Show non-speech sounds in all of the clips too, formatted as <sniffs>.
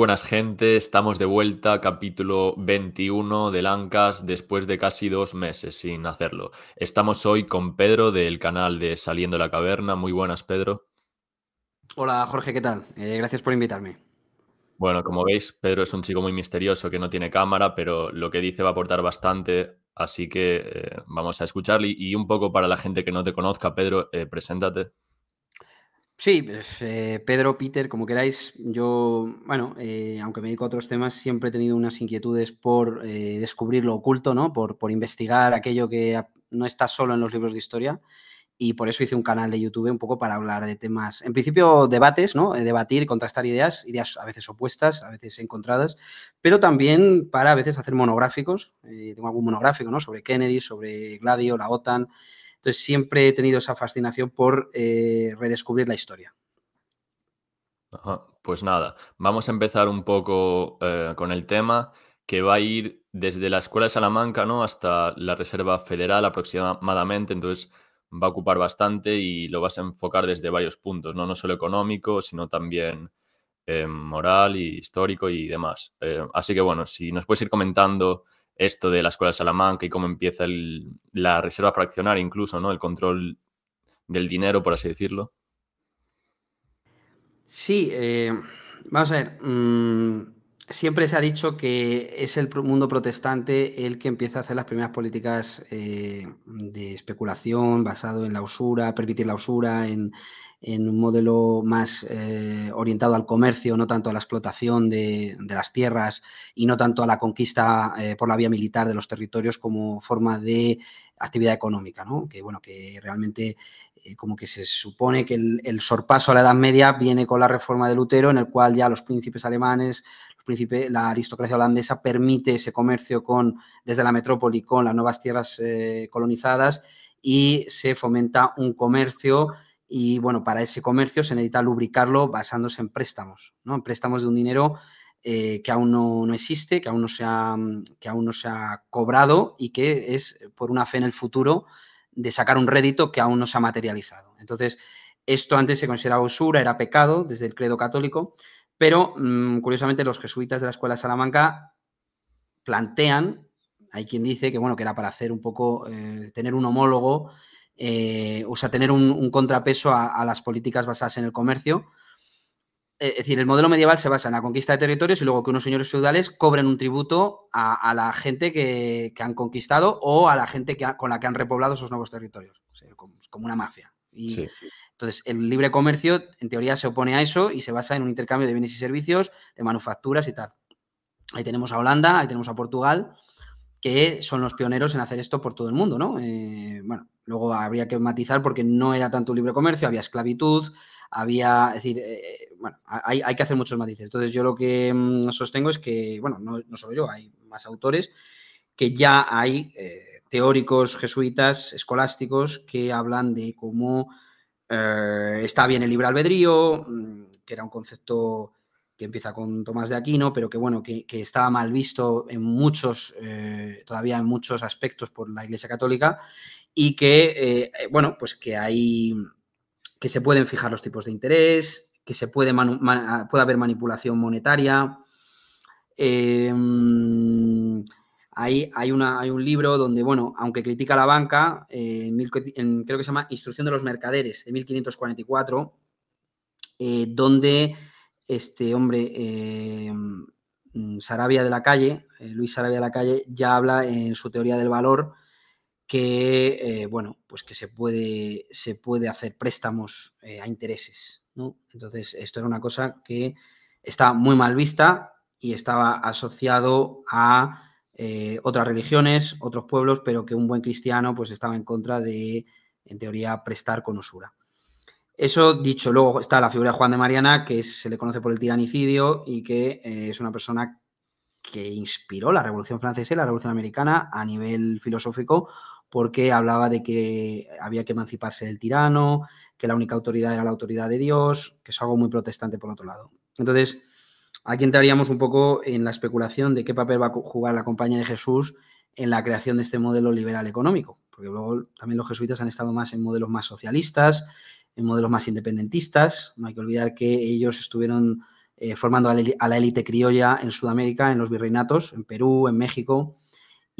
buenas gente, estamos de vuelta, capítulo 21 de lancas después de casi dos meses sin hacerlo. Estamos hoy con Pedro del canal de Saliendo la Caverna. Muy buenas, Pedro. Hola, Jorge, ¿qué tal? Eh, gracias por invitarme. Bueno, como veis, Pedro es un chico muy misterioso que no tiene cámara, pero lo que dice va a aportar bastante, así que eh, vamos a escucharle. Y un poco para la gente que no te conozca, Pedro, eh, preséntate. Sí, pues, eh, Pedro, Peter, como queráis, yo, bueno, eh, aunque me dedico a otros temas, siempre he tenido unas inquietudes por eh, descubrir lo oculto, ¿no? Por, por, investigar aquello que no está solo en los libros de historia. Y por eso hice un canal de YouTube un poco para hablar de temas, en principio debates, ¿no? Debatir, contrastar ideas, ideas a veces opuestas, a veces encontradas, pero también para a veces hacer monográficos. tengo algún monográfico, ¿no? Sobre Kennedy, sobre Gladio, la OTAN, entonces siempre he tenido esa fascinación por eh, redescubrir la historia. Pues nada, vamos a empezar un poco eh, con el tema que va a ir desde la Escuela de Salamanca ¿no? hasta la Reserva Federal aproximadamente, entonces va a ocupar bastante y lo vas a enfocar desde varios puntos, no, solo económico, sino también eh, moral y histórico y demás. así que bueno, si nos puedes ir comentando esto de la Escuela de Salamanca y cómo empieza la reserva fraccionar incluso, ¿no? El control del dinero, por así decirlo. Sí, eh, vamos a ver. Mm, siempre se ha dicho que es el mundo protestante el que empieza a hacer las primeras políticas eh, de especulación basado en la usura, permitir la usura, en, en un modelo más eh, orientado al comercio, no tanto a la explotación de, las tierras y no tanto a la conquista eh, por la vía militar de los territorios como forma de actividad económica, que bueno, que realmente eh, como que se supone que el, sorpaso a la Edad Media viene con la reforma de Lutero, en el cual ya los príncipes alemanes, príncipes, la aristocracia holandesa permite ese comercio con, desde la metrópoli con las nuevas tierras colonizadas y se fomenta un comercio y bueno, para ese comercio se necesita lubricarlo basándose en préstamos, ¿no? En préstamos de un dinero eh, que aún no, existe, que aún no, se ha, mm, que aún no se ha cobrado y que es eh, por una fe en el futuro de sacar un rédito que aún no se ha materializado. Entonces, esto antes se consideraba usura, era pecado desde el credo católico, pero mm, curiosamente los jesuitas de la Escuela de Salamanca plantean, hay quien dice que bueno, que era para hacer un poco, eh, tener un homólogo eh, o sea, tener un, contrapeso a, las políticas basadas en el comercio. Eh, es decir, el modelo medieval se basa en la conquista de territorios y luego que unos señores feudales cobren un tributo a, la gente que, han conquistado o a la gente con la que han repoblado esos nuevos territorios, como, una mafia. Y, Entonces, el libre comercio, en teoría, se opone a eso y se basa en un intercambio de bienes y servicios, de manufacturas y tal. Ahí tenemos a Holanda, ahí tenemos a Portugal, que son los pioneros en hacer esto por todo el mundo, ¿no? Eh, bueno, luego habría que matizar porque no era tanto libre comercio, había esclavitud, había, es decir, eh, bueno, hay, que hacer muchos matices. Entonces yo lo que mm, sostengo es que, bueno, no, solo yo, hay más autores que ya hay eh, teóricos jesuitas escolásticos que hablan de cómo está bien el libre albedrío, mm, que era un concepto que empieza con Tomás de Aquino, pero que bueno, que, estaba mal visto en muchos, eh, todavía en muchos aspectos por la Iglesia Católica, y que, eh, bueno, pues que hay, que se pueden fijar los tipos de interés, que se puede, haber manipulación monetaria. Em, hay, una, hay, un libro donde, bueno, aunque critica la banca, eh, creo que se llama Instrucción de los Mercaderes, de 1544, donde este hombre, eh, mm, Sarabia de la Calle, eh, Luis Sarabia de la Calle, ya habla en su teoría del valor que, eh, bueno, pues que se puede, se puede hacer préstamos a intereses. Entonces, esto era una cosa que está muy mal vista y estaba asociado a otras religiones, otros pueblos, pero que un buen cristiano pues estaba en contra de, en teoría, prestar con usura. Eso dicho, luego está la figura de Juan de Mariana, que se le conoce por el tiranicidio y que eh, es una persona que inspiró la Revolución Francesa y la Revolución Americana a nivel filosófico, porque hablaba de que había que emanciparse del tirano, que la única autoridad era la autoridad de Dios, que es algo muy protestante por otro lado. Entonces, aquí entraríamos un poco en la especulación de qué papel va a jugar la compañía de Jesús en la creación de este modelo liberal económico, porque luego también los jesuitas han estado más en modelos más socialistas, modelos más independentistas. No hay que olvidar que ellos estuvieron eh, formando a la élite criolla en Sudamérica, en los virreinatos, en Perú, en México,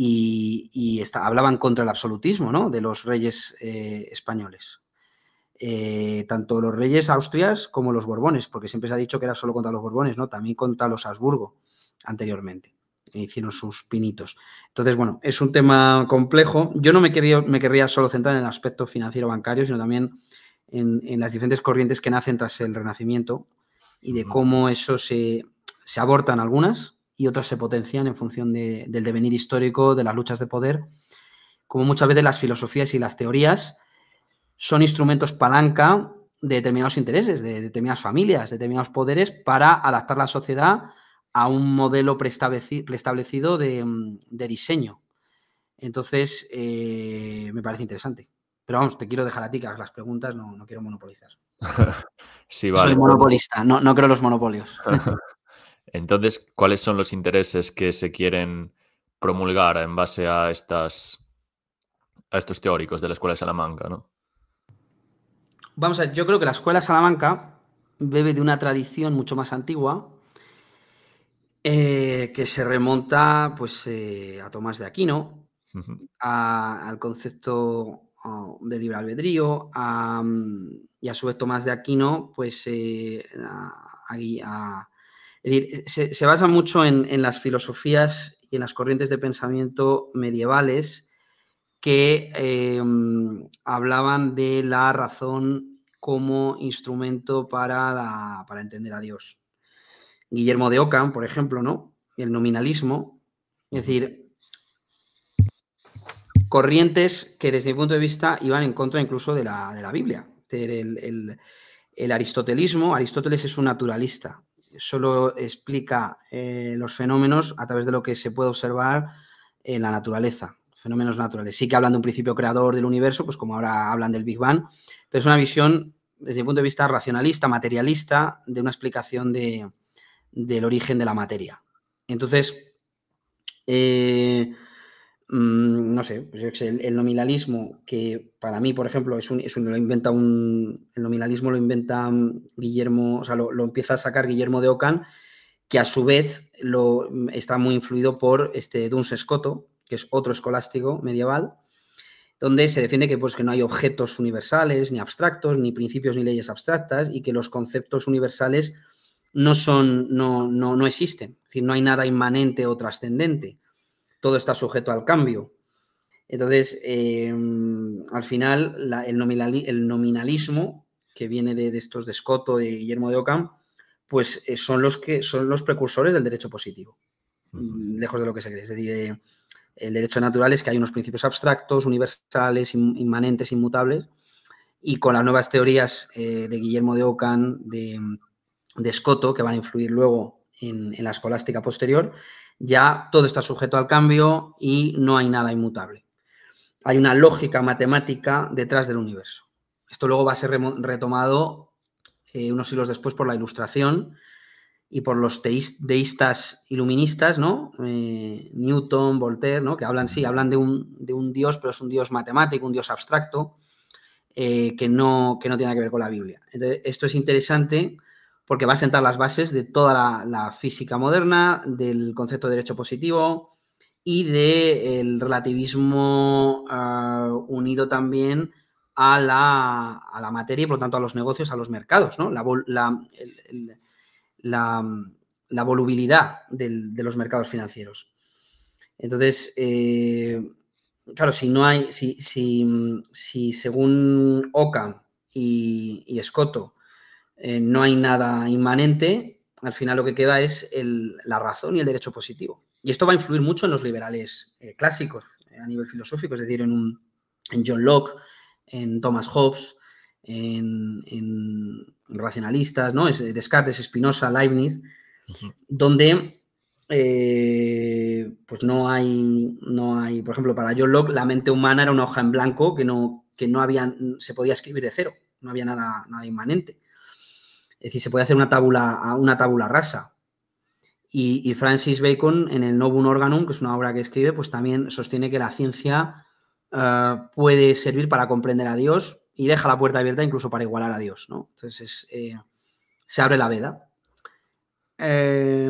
y, hablaban contra el absolutismo de los reyes eh, españoles. Eh, tanto los reyes austrias como los borbones, porque siempre se ha dicho que era solo contra los borbones, ¿no? También contra los Habsburgo anteriormente. E hicieron sus pinitos. Entonces, bueno, es un tema complejo. Yo no me, quería, me querría solo centrar en el aspecto financiero bancario, sino también en, las diferentes corrientes que nacen tras el Renacimiento y de cómo eso se, abortan algunas y otras se potencian en función del devenir histórico, de las luchas de poder, como muchas veces las filosofías y las teorías son instrumentos palanca de determinados intereses, de determinadas familias, de determinados poderes, para adaptar la sociedad a un modelo preestablecido de, de diseño. Entonces, eh, me parece interesante. Pero vamos, te quiero dejar a ti que hagas las preguntas, no, quiero monopolizar. <laughs> Soy monopolista, no, no creo los monopolios. <laughs> <laughs> Entonces, ¿cuáles son los intereses que se quieren promulgar en base a estas a estos teóricos de la Escuela de Salamanca, Vamos a ver, yo creo que la Escuela de Salamanca bebe de una tradición mucho más antigua eh, que se remonta pues, eh, a Tomás de Aquino, al concepto Ah, de libre albedrío, ah, mm, y a su vez Tomás de Aquino, pues eh, se, basa mucho en, las filosofías y en las corrientes de pensamiento medievales que eh, mm, hablaban de la razón como instrumento para, para entender a Dios. Guillermo de Ockham, por ejemplo, ¿no? El nominalismo, es decir, corrientes que desde mi punto de vista iban en contra incluso de la, de la Biblia. El, aristotelismo, Aristóteles es un naturalista, solo explica eh, los fenómenos a través de lo que se puede observar en la naturaleza, fenómenos naturales. Sí que hablan de un principio creador del universo, pues como ahora hablan del Big Bang, pero es una visión desde mi punto de vista racionalista, materialista, de una explicación del origen de la materia. Entonces, eh, Mm, no pues sé, el, el, nominalismo, que para mí, por ejemplo, es un, lo inventa un, el nominalismo lo inventa mm, Guillermo, o sea, lo, empieza a sacar Guillermo de Ocán que a su vez lo, mm, está muy influido por este Duns que es otro escolástico medieval, donde se defiende que, pues, que no hay objetos universales, ni abstractos, ni principios ni leyes abstractas, y que los conceptos universales no, son, no, no, no existen, es no hay nada inmanente o trascendente todo está sujeto al cambio. Entonces, eh, al final, el, nominalismo que viene de, estos de de Guillermo de Ockham, pues eh, son, los que, son los precursores del derecho positivo, lejos de lo que se cree. Es decir, eh, el derecho natural es que hay unos principios abstractos, universales, inmanentes, inmutables, y con las nuevas teorías de Guillermo de Ockham, de, de que van a influir luego en la escolástica posterior, ya todo está sujeto al cambio y no hay nada inmutable. Hay una lógica matemática detrás del universo. Esto luego va a ser retomado eh, unos siglos después por la Ilustración y por los deístas iluministas, ¿no? Eh, Newton, Voltaire, ¿no? Que hablan, sí, hablan de un, dios, pero es un dios matemático, un dios abstracto, eh, que, no, que no tiene que ver con la Biblia. esto es interesante porque va a sentar las bases de toda la, física moderna, del concepto de derecho positivo y del relativismo ah, unido también a la, materia y por lo tanto a los negocios, a los mercados, La, volubilidad de los mercados financieros. Entonces, eh, claro, si no hay, si, según Oca y, y Scotto eh, no hay nada inmanente, al final lo que queda es la razón y el derecho positivo. Y esto va a influir mucho en los liberales eh, clásicos eh, a nivel filosófico, es decir, en, en John Locke, en Thomas Hobbes, en, racionalistas, ¿no? Descartes, Spinoza, Leibniz, donde pues no hay, no hay, por ejemplo, para John Locke la mente humana era una hoja en blanco que no, que no había, se podía escribir de cero, no había nada, nada inmanente. Es decir, se puede hacer una tabula, una rasa. Y, Francis Bacon, en el Novum Organum, que es una obra que escribe, pues también sostiene que la ciencia eh, puede servir para comprender a Dios y deja la puerta abierta incluso para igualar a Dios, ¿no? Entonces eh, se abre la veda. Eh,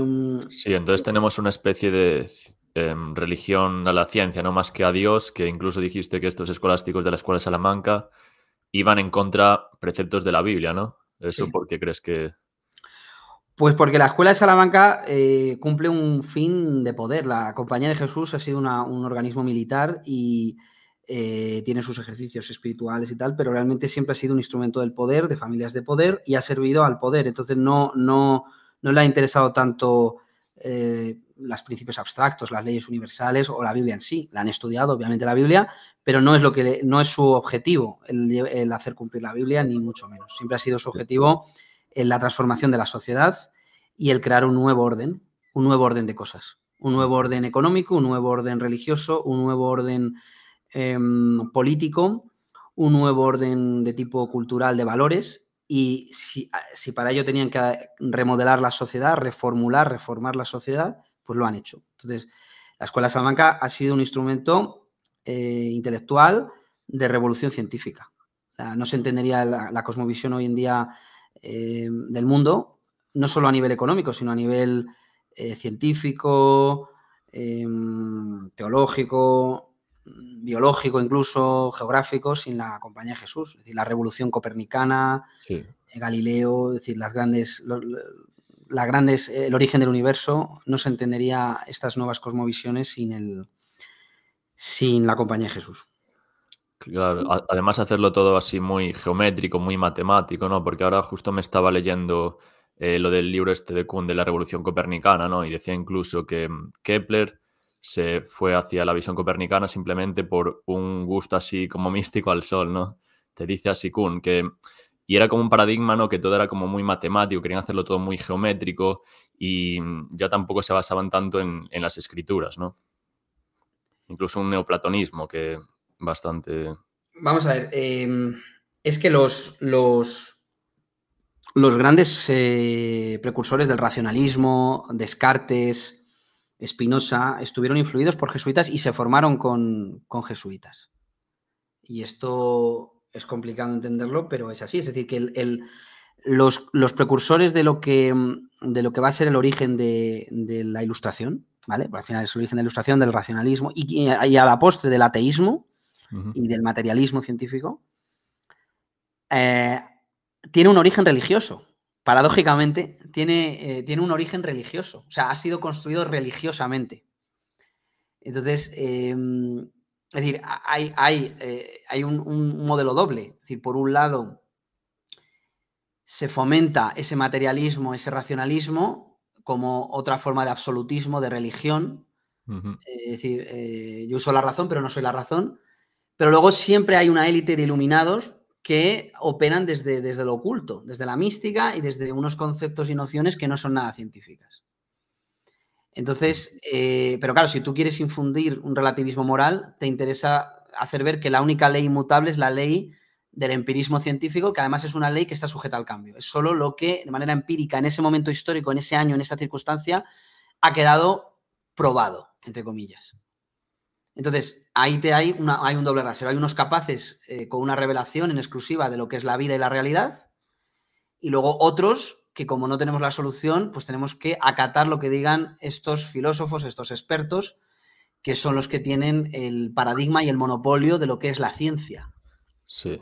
sí, entonces tenemos una especie de em, religión a la ciencia, no más que a Dios, que incluso dijiste que estos escolásticos de la Escuela Salamanca iban en contra preceptos de la Biblia, ¿no? ¿Eso por qué crees que...? Pues porque la Escuela de Salamanca eh, cumple un fin de poder. La Compañía de Jesús ha sido un organismo militar y eh, tiene sus ejercicios espirituales y tal, pero realmente siempre ha sido un instrumento del poder, de familias de poder y ha servido al poder. Entonces no, no, le ha interesado tanto... Eh, los principios abstractos, las leyes universales o la Biblia en sí. La han estudiado, obviamente, la Biblia, pero no es, lo que, no es su objetivo el, hacer cumplir la Biblia, ni mucho menos. Siempre ha sido su objetivo en la transformación de la sociedad y el crear un nuevo orden, un nuevo orden de cosas, un nuevo orden económico, un nuevo orden religioso, un nuevo orden em, político, un nuevo orden de tipo cultural de valores y si, para ello tenían que remodelar la sociedad, reformular, reformar la sociedad, pues lo han hecho. Entonces, la Escuela Salamanca ha sido un instrumento eh, intelectual de revolución científica. No se entendería la, cosmovisión hoy en día eh, del mundo, no solo a nivel económico, sino a nivel eh, científico, em, teológico, biológico incluso, geográfico, sin la compañía de Jesús. Es decir, la revolución copernicana, Galileo, es decir, las grandes, el origen del universo, no se entendería estas nuevas cosmovisiones sin, el, sin la compañía de Jesús. Claro, además hacerlo todo así muy geométrico, muy matemático, ¿no? Porque ahora justo me estaba leyendo eh, lo del libro este de Kuhn de la revolución copernicana, ¿no? Y decía incluso que mm, Kepler se fue hacia la visión copernicana simplemente por un gusto así como <laughs> místico al sol, ¿no? Te dice así Kuhn que y era como un paradigma, ¿no? Que todo era como muy matemático, querían hacerlo todo muy geométrico y mm, ya tampoco se basaban tanto en, las escrituras, ¿no? Incluso un neoplatonismo que bastante... Vamos a ver, em, es que los, los grandes eh, precursores del racionalismo, Descartes, Spinoza, estuvieron influidos por jesuitas y se formaron con, con jesuitas. Y esto es complicado entenderlo, pero es así. Es decir, que el, los, precursores de lo, que, mm, de lo que va a ser el origen de, la ilustración, ¿vale? al final es el origen de la ilustración, del racionalismo y, a la postre del ateísmo y del materialismo científico, eh, tiene un origen religioso. Paradójicamente, tiene, eh, tiene un origen religioso. O sea, ha sido construido religiosamente. Entonces, em, es decir, hay, hay, eh, hay un, modelo doble. decir, por un lado, se fomenta ese materialismo, ese racionalismo, como otra forma de absolutismo, de religión. Es decir, eh, yo uso la razón, pero no soy la razón. Pero luego siempre hay una élite de iluminados que operan desde, desde lo oculto, desde la mística y desde unos conceptos y nociones que no son nada científicas. Entonces, eh, pero claro, si tú quieres infundir un relativismo moral, te interesa hacer ver que la única ley inmutable es la ley del empirismo científico, que además es una ley que está sujeta al cambio. Es solo lo que de manera empírica en ese momento histórico, en ese año, en esa circunstancia, ha quedado probado, entre comillas. Entonces, ahí te hay, una, hay un doble rasero. Hay unos capaces eh, con una revelación en exclusiva de lo que es la vida y la realidad, y luego otros que como no tenemos la solución, pues tenemos que acatar lo que digan estos filósofos, estos expertos, que son los que tienen el paradigma y el monopolio de lo que es la ciencia.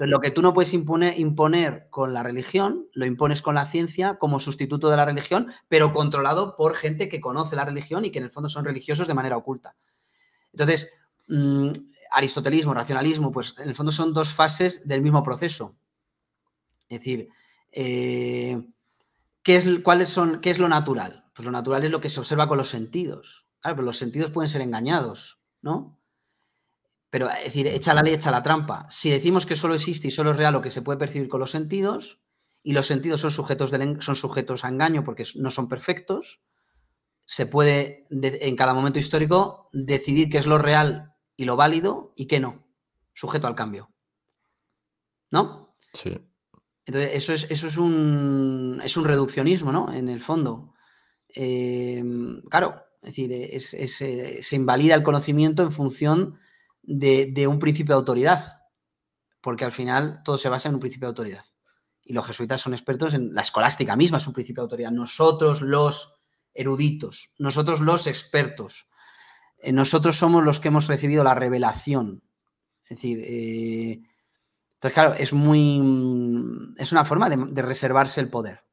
lo que tú no puedes imponer con la religión, lo impones con la ciencia como sustituto de la religión, pero controlado por gente que conoce la religión y que en el fondo son religiosos de manera oculta. Entonces, mm, aristotelismo, racionalismo, pues en el fondo son dos fases del mismo proceso. Es decir, eh, ¿qué es, cuáles son, ¿qué es lo natural? Pues lo natural es lo que se observa con los sentidos. los sentidos pueden ser engañados, ¿no? Pero es decir, echa la ley, echa la trampa. Si decimos que solo existe y solo es real lo que se puede percibir con los sentidos, y los sentidos son sujetos, son sujetos a engaño porque no son perfectos, se puede en cada momento histórico decidir qué es lo real y lo válido y qué no, sujeto al cambio. ¿No? Sí. Entonces, eso es, eso es, un, es un reduccionismo, ¿no? En el fondo. Em, claro, es decir, eh, se invalida el conocimiento en función de, un principio de autoridad, porque al final todo se basa en un principio de autoridad. Y los jesuitas son expertos en la escolástica misma, es un principio de autoridad. Nosotros los eruditos, nosotros los expertos, eh, nosotros somos los que hemos recibido la revelación. Es decir, eh, entonces, claro, es muy. Mm, es una forma de, reservarse el poder.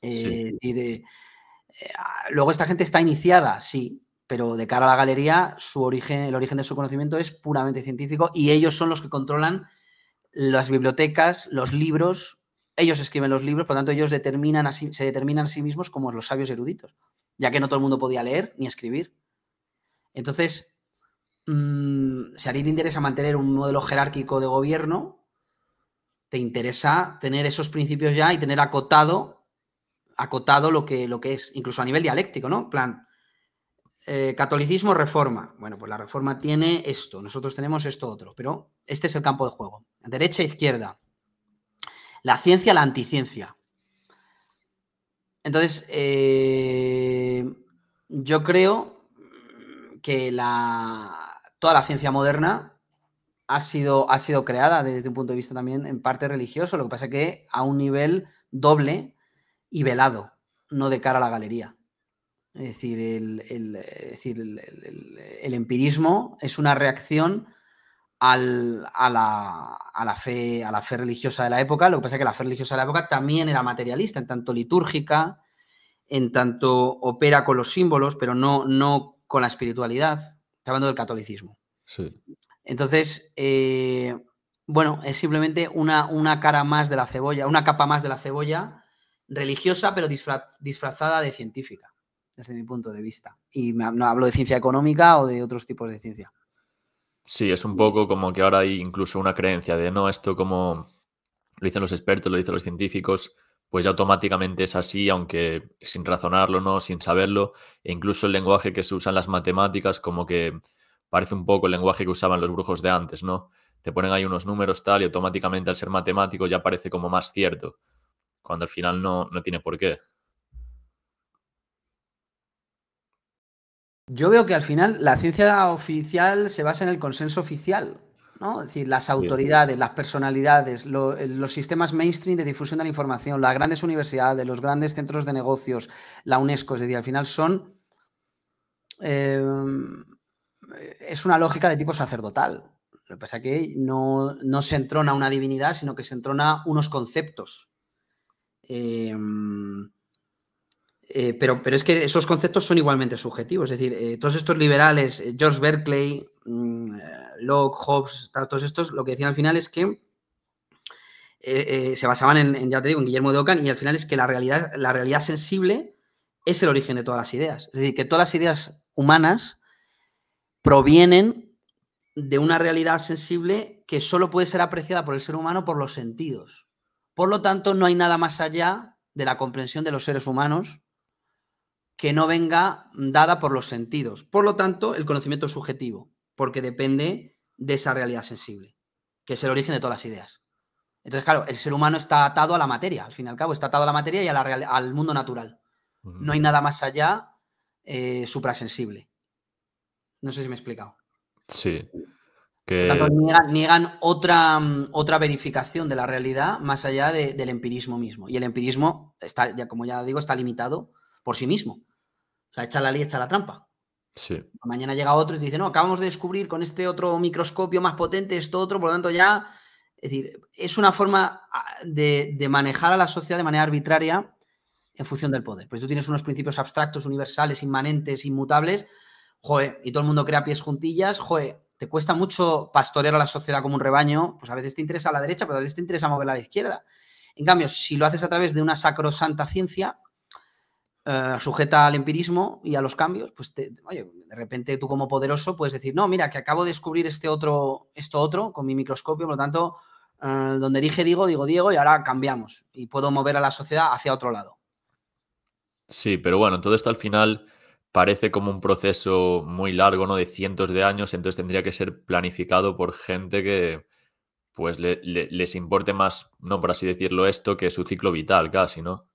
Eh, y de. Eh, ah, luego, esta gente está iniciada, sí, pero de cara a la galería, su origen, el origen de su conocimiento es puramente científico y ellos son los que controlan las bibliotecas, los libros. Ellos escriben los libros, por lo tanto, ellos determinan se determinan a sí mismos como los sabios eruditos, ya que no todo el mundo podía leer ni escribir. Entonces, Mm, si a ti te interesa mantener un modelo jerárquico de gobierno, te interesa tener esos principios ya y tener acotado, acotado lo que, lo que es, incluso a nivel dialéctico, ¿no? Plan, eh, catolicismo, reforma. Bueno, pues la reforma tiene esto, nosotros tenemos esto otro, pero este es el campo de juego. Derecha, e izquierda. La ciencia, la anticiencia. Entonces, eh, yo creo que la, toda la ciencia moderna ha sido, ha sido creada desde un punto de vista también en parte religioso, lo que pasa que a un nivel doble y velado, no de cara a la galería. Es decir, el, el, empirismo es una reacción a, la, fe, a la fe religiosa de la época. Lo que pasa es que la fe religiosa de la época también era materialista, en tanto litúrgica, en tanto opera con los símbolos, pero no, no con la espiritualidad hablando del catolicismo. Entonces, eh, bueno, es simplemente una, una, cara más de la cebolla, una capa más de la cebolla religiosa, pero disfrazada de científica, desde mi punto de vista. Y no hablo de ciencia económica o de otros tipos de ciencia. Sí, es un poco como que ahora hay incluso una creencia de no, esto como lo dicen los expertos, lo dicen los científicos, pues automáticamente es así, aunque sin razonarlo, ¿no? Sin saberlo. E incluso el lenguaje que se usa en las matemáticas, como que parece un poco el lenguaje que usaban los brujos de antes, ¿no? Te ponen ahí unos números tal y automáticamente al ser matemático ya parece como más cierto, cuando al final no, no tiene por qué. Yo veo que al final la ciencia oficial se basa en el consenso oficial. Es decir, las autoridades, las personalidades, eh, los sistemas mainstream de difusión de la información, las grandes universidades, los grandes centros de negocios, la UNESCO, es decir, al final son... Eh, es una lógica de tipo sacerdotal. Lo que pasa es que no, se entrona una divinidad, sino que se entrona unos conceptos. Em, eh, pero, pero, es que esos conceptos son igualmente subjetivos. Es decir, todos estos liberales, George Berkeley, mm, Locke, Hobbes, todos estos, lo que decían al final es que eh, eh, se basaban en, ya te digo, en Guillermo de Ockham y al final es que la realidad, la realidad sensible es el origen de todas las ideas. Es decir, que todas las ideas humanas provienen de una realidad sensible que solo puede ser apreciada por el ser humano por los sentidos. Por lo tanto, no hay nada más allá de la comprensión de los seres humanos que no venga dada por los sentidos. Por lo tanto, el conocimiento subjetivo porque depende de esa realidad sensible, que es el origen de todas las ideas. Entonces, claro, el ser humano está atado a la materia, al fin y al cabo, está atado a la materia y la al mundo natural. No hay nada más allá eh, suprasensible. No sé si me he explicado. Sí. Que... Tanto, niegan, otra, mm, otra, verificación de la realidad más allá del empirismo mismo. Y el empirismo, está, ya, como ya digo, está limitado por sí mismo. O sea, echa la ley, echa la trampa. Mañana llega otro y te dice, no, acabamos de descubrir con este otro microscopio más potente, esto otro, por lo tanto ya... Es decir, es una forma ah, de, manejar a la sociedad de manera arbitraria en función del poder. Pues tú tienes unos principios abstractos, universales, inmanentes, inmutables, y todo el mundo crea pies juntillas, joe, te cuesta mucho pastorear a la sociedad como un rebaño, pues a veces te interesa a la derecha, pero a veces te interesa mover a la izquierda. En cambio, si lo haces a través de una sacrosanta ciencia, eh, sujeta al empirismo y a los cambios, pues de repente tú como poderoso puedes decir, no, mira, que acabo de descubrir este otro, esto otro con mi microscopio, por lo tanto, eh, donde dije digo, digo Diego y ahora cambiamos y puedo mover a la sociedad hacia otro lado. Sí, pero bueno, todo esto al final parece como un proceso muy largo, ¿no? De cientos de años, entonces tendría que ser planificado por gente que, pues, les importe más, ¿no? Por así decirlo, esto que su ciclo vital casi, ¿no?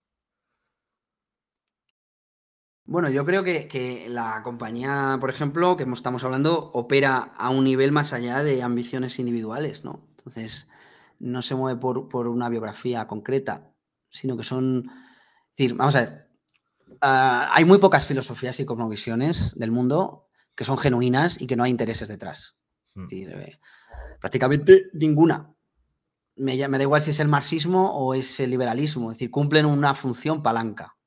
Bueno, yo creo que, la compañía, por ejemplo, que estamos hablando, opera a un nivel más allá de ambiciones individuales, ¿no? Entonces, no se mueve por, una biografía concreta, sino que son. decir, vamos a ver, ah, hay muy pocas filosofías y cosmovisiones del mundo que son genuinas y que no hay intereses detrás. Hmm. Eh, prácticamente ninguna. Me, me da igual si es el marxismo o es el liberalismo, es decir, cumplen una función palanca.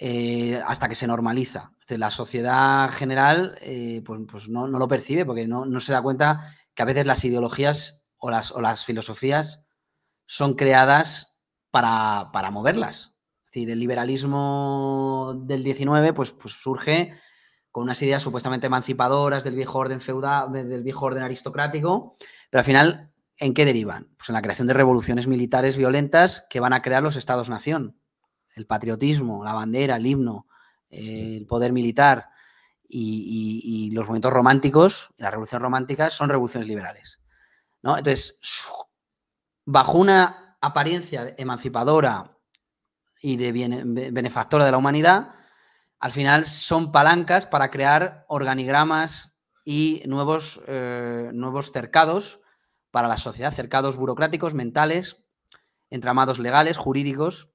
Eh, hasta que se normaliza. la sociedad general eh, pues, pues no, lo percibe porque no, se da cuenta que a veces las ideologías o las, filosofías son creadas para, moverlas. el liberalismo del 19 pues, pues surge con unas ideas supuestamente emancipadoras del viejo orden feudal, del viejo orden aristocrático, pero al final, ¿en qué derivan? Pues en la creación de revoluciones militares violentas que van a crear los estados-nación el patriotismo, la bandera, el himno, el poder militar y, los movimientos románticos, la revolución romántica, son revoluciones liberales. ¿no? Entonces, <sniffs> bajo una apariencia emancipadora y de benefactora de la humanidad, al final son palancas para crear organigramas y nuevos, eh, nuevos cercados para la sociedad, cercados burocráticos, mentales, entramados legales, jurídicos,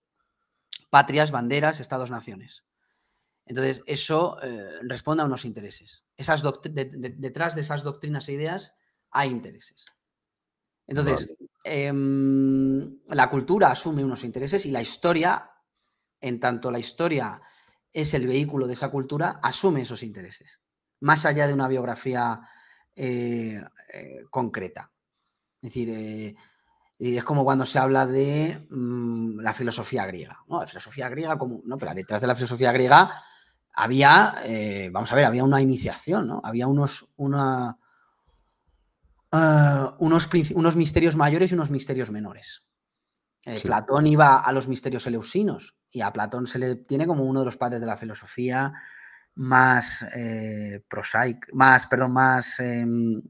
patrias, banderas, estados, naciones. Entonces, eso eh, responde a unos intereses. Esas detrás de esas doctrinas e ideas hay intereses. Entonces, em, la cultura asume unos intereses y la historia, en tanto la historia es el vehículo de esa cultura, asume esos intereses, más allá de una biografía eh, eh, concreta. Es decir, y es como cuando se habla de mm, la filosofía griega. la filosofía griega, como, no, pero detrás de la filosofía griega había, eh, vamos a ver, había una iniciación, ¿no? Había unos, eh, unos, unos, misterios mayores y unos misterios menores. Eh, Platón iba a los misterios eleusinos y a Platón se le tiene como uno de los padres de la filosofía más más, perdón, más, em,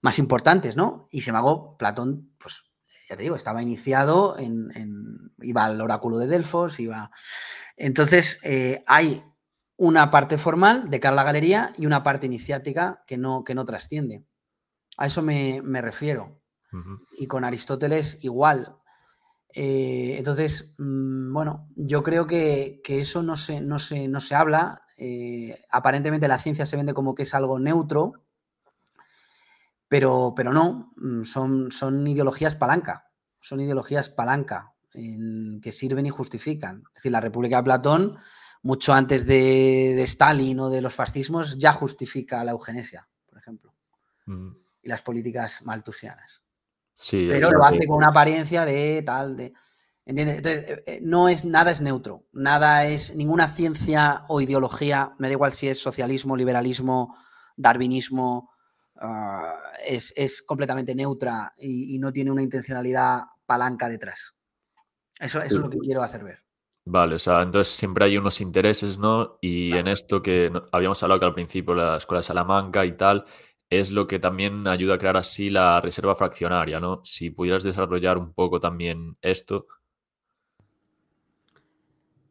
más importantes, ¿no? Y se embargo, Platón, pues ya te digo, estaba iniciado en, iba al oráculo de Delfos, iba. Entonces, eh, hay una parte formal de Carla la galería y una parte iniciática que no, que no trasciende. A eso me, refiero. Y con Aristóteles igual. Eh, entonces, mm, bueno, yo creo que, que, eso no se, no se, no se habla. Eh, aparentemente la ciencia se vende como que es algo neutro, pero, pero no, mm, son, son ideologías palanca, son ideologías palanca que sirven y justifican. Es decir, la República de Platón, mucho antes de, Stalin o de los fascismos, ya justifica la eugenesia, por ejemplo, mm. y las políticas maltusianas. pero lo hace con una apariencia de tal, de... ¿Entiendes? Entonces, eh, eh, no es, nada es neutro, nada es, ninguna ciencia o ideología, me da igual si es socialismo, liberalismo, darwinismo, Ah, es, completamente neutra y, no tiene una intencionalidad palanca detrás. Eso, es lo que quiero hacer ver. Vale, o sea, entonces siempre hay unos intereses, ¿no? Y en esto que habíamos hablado que al principio la escuela Salamanca y tal, es lo que también ayuda a crear así la reserva fraccionaria, ¿no? Si pudieras desarrollar un poco también esto.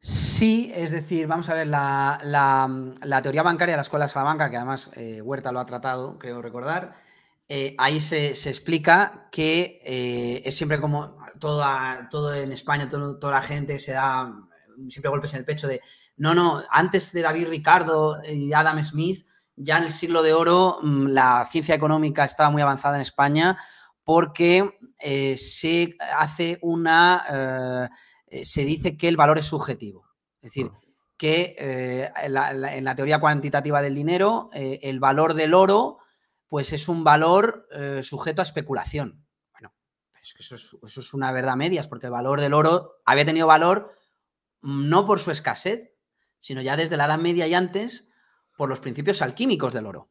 Sí, es decir, vamos a ver, la, teoría bancaria de la Escuela de Salamanca, que además eh, Huerta lo ha tratado, creo recordar, eh, ahí se, explica que eh, es siempre como toda, todo en España, toda la gente se da siempre golpes en el pecho de, no, no, antes de David Ricardo y Adam Smith, ya en el siglo de oro mm, la ciencia económica estaba muy avanzada en España porque se hace una eh, se dice que el valor es subjetivo. Es decir, ah. que eh, en la teoría cuantitativa del dinero, eh, el valor del oro, pues es un valor sujeto a especulación. Bueno, eso es, eso es, una verdad medias, porque el valor del oro había tenido valor mm, no por su escasez, sino ya desde la Edad Media y antes, por los principios alquímicos del oro,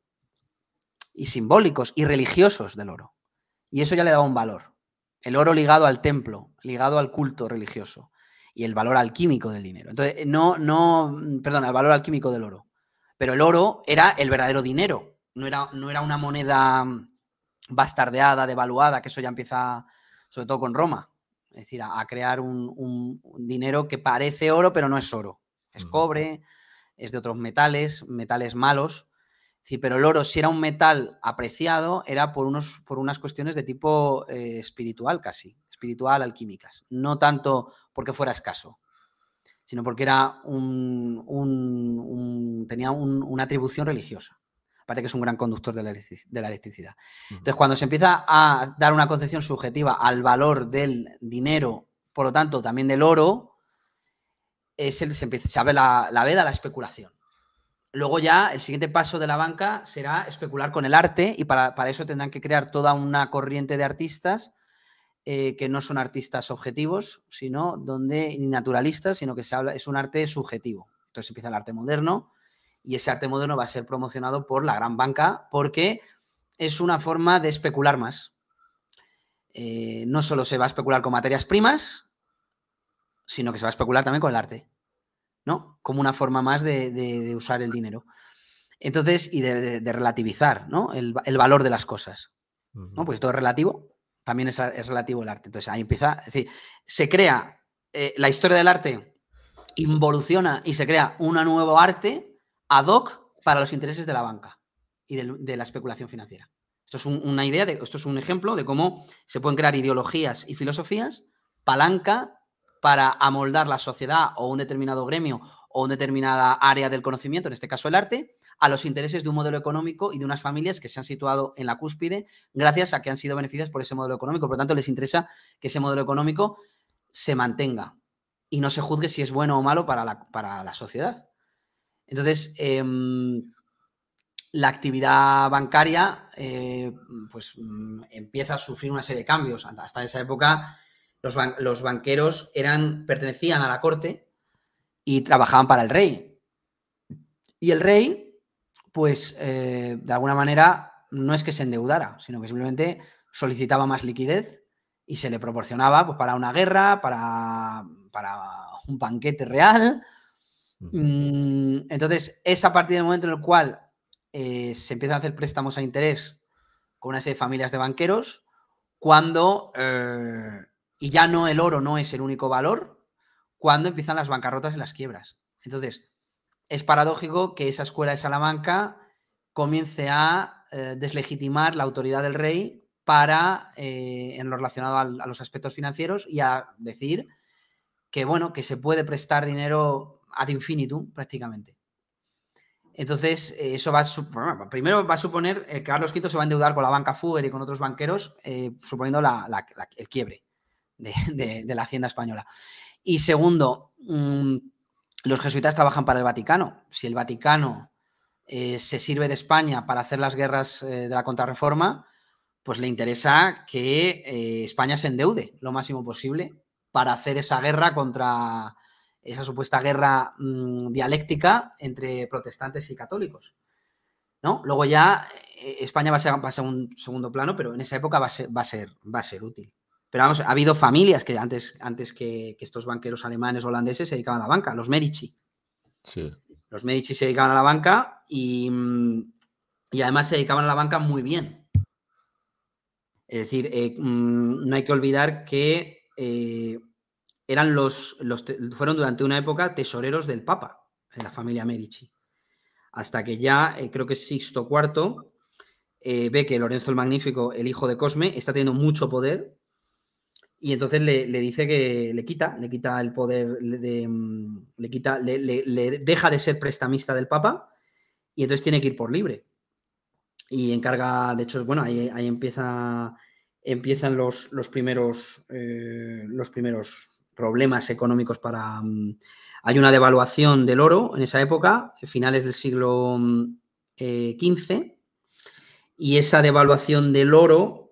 y simbólicos y religiosos del oro. Y eso ya le daba un valor. El oro ligado al templo, ligado al culto religioso y el valor alquímico del dinero. Entonces, eh, no, no, mm, perdón, el valor alquímico del oro. Pero el oro era el verdadero dinero, no era, no era una moneda mm, bastardeada, devaluada, que eso ya empieza, sobre todo con Roma, es decir, a, crear un, dinero que parece oro, pero no es oro, es cobre, es de otros metales, metales malos. Sí, pero el oro, si era un metal apreciado, era por, unos, por unas cuestiones de tipo eh, espiritual casi espiritual, alquímicas. No tanto porque fuera escaso, sino porque era un, tenía una atribución religiosa. Aparte que es un gran conductor de la, electricidad. Entonces, cuando se empieza a dar una concepción subjetiva al valor del dinero, por lo tanto, también del oro, es el, se, empieza, abre la, la veda la especulación. Luego ya el siguiente paso de la banca será especular con el arte y para, para, eso tendrán que crear toda una corriente de artistas eh, que no son artistas objetivos, sino donde ni naturalistas, sino que se habla, es un arte subjetivo. Entonces empieza el arte moderno y ese arte moderno va a ser promocionado por la gran banca porque es una forma de especular más. Eh, no solo se va a especular con materias primas, sino que se va a especular también con el arte, ¿no? Como una forma más de, usar el dinero. Entonces, y de, relativizar, ¿no? El, valor de las cosas. ¿no? Pues todo es relativo, también es, relativo el arte. Entonces ahí empieza, es decir, se crea eh, la historia del arte, involuciona y se crea un nuevo arte ad hoc para los intereses de la banca y de, la especulación financiera. Esto es una idea, de, esto es un ejemplo de cómo se pueden crear ideologías y filosofías palanca para amoldar la sociedad o un determinado gremio o un determinada área del conocimiento, en este caso el arte, a los intereses de un modelo económico y de unas familias que se han situado en la cúspide gracias a que han sido beneficiadas por ese modelo económico. Por lo tanto, les interesa que ese modelo económico se mantenga y no se juzgue si es bueno o malo para la, para la sociedad. Entonces, em, la actividad bancaria eh, pues, mm, empieza a sufrir una serie de cambios. Hasta esa época los, los banqueros eran, pertenecían a la corte y trabajaban para el rey. Y el rey pues eh, de alguna manera no es que se endeudara, sino que simplemente solicitaba más liquidez y se le proporcionaba pues, para una guerra, para, un banquete real. Mm, entonces, es a partir del momento en el cual eh, se empiezan a hacer préstamos a interés con una serie de familias de banqueros, cuando, eh, y ya no el oro no es el único valor, cuando empiezan las bancarrotas y las quiebras. Entonces, es paradójico que esa escuela de Salamanca comience a eh, deslegitimar la autoridad del rey para, eh, en lo relacionado a los aspectos financieros, y a decir que, bueno, que se puede prestar dinero ad infinitum prácticamente. Entonces, eh, eso va a primero va a suponer que Carlos V se va a endeudar con la banca Fugger y con otros banqueros, suponiendo el quiebre de, la hacienda española. Y segundo, mm, los jesuitas trabajan para el Vaticano. Si el Vaticano eh, se sirve de España para hacer las guerras eh, de la contrarreforma, pues le interesa que eh, España se endeude lo máximo posible para hacer esa guerra contra esa supuesta guerra mm, dialéctica entre protestantes y católicos. ¿no? Luego ya España va a, ser, un segundo plano, pero en esa época va a ser útil. Pero vamos, ha habido familias que antes, antes que, estos banqueros alemanes holandeses se dedicaban a la banca, los Medici. Los Medici se dedicaban a la banca y, y además se dedicaban a la banca muy bien. Es decir, eh, mm, no hay que olvidar que eh, eran los, fueron durante una época tesoreros del Papa en la familia Medici. Hasta que ya, eh, creo que es Sixto IV, ve que Lorenzo el Magnífico, el hijo de Cosme, está teniendo mucho poder y entonces le, dice que le quita, le quita el poder, le, mm, le quita, le, deja de ser prestamista del Papa y entonces tiene que ir por libre. Y encarga, de hecho, bueno, ahí, empieza, empiezan los, primeros, eh, los primeros problemas económicos para... Mm, hay una devaluación del oro en esa época, finales del siglo XV, mm, eh, y esa devaluación del oro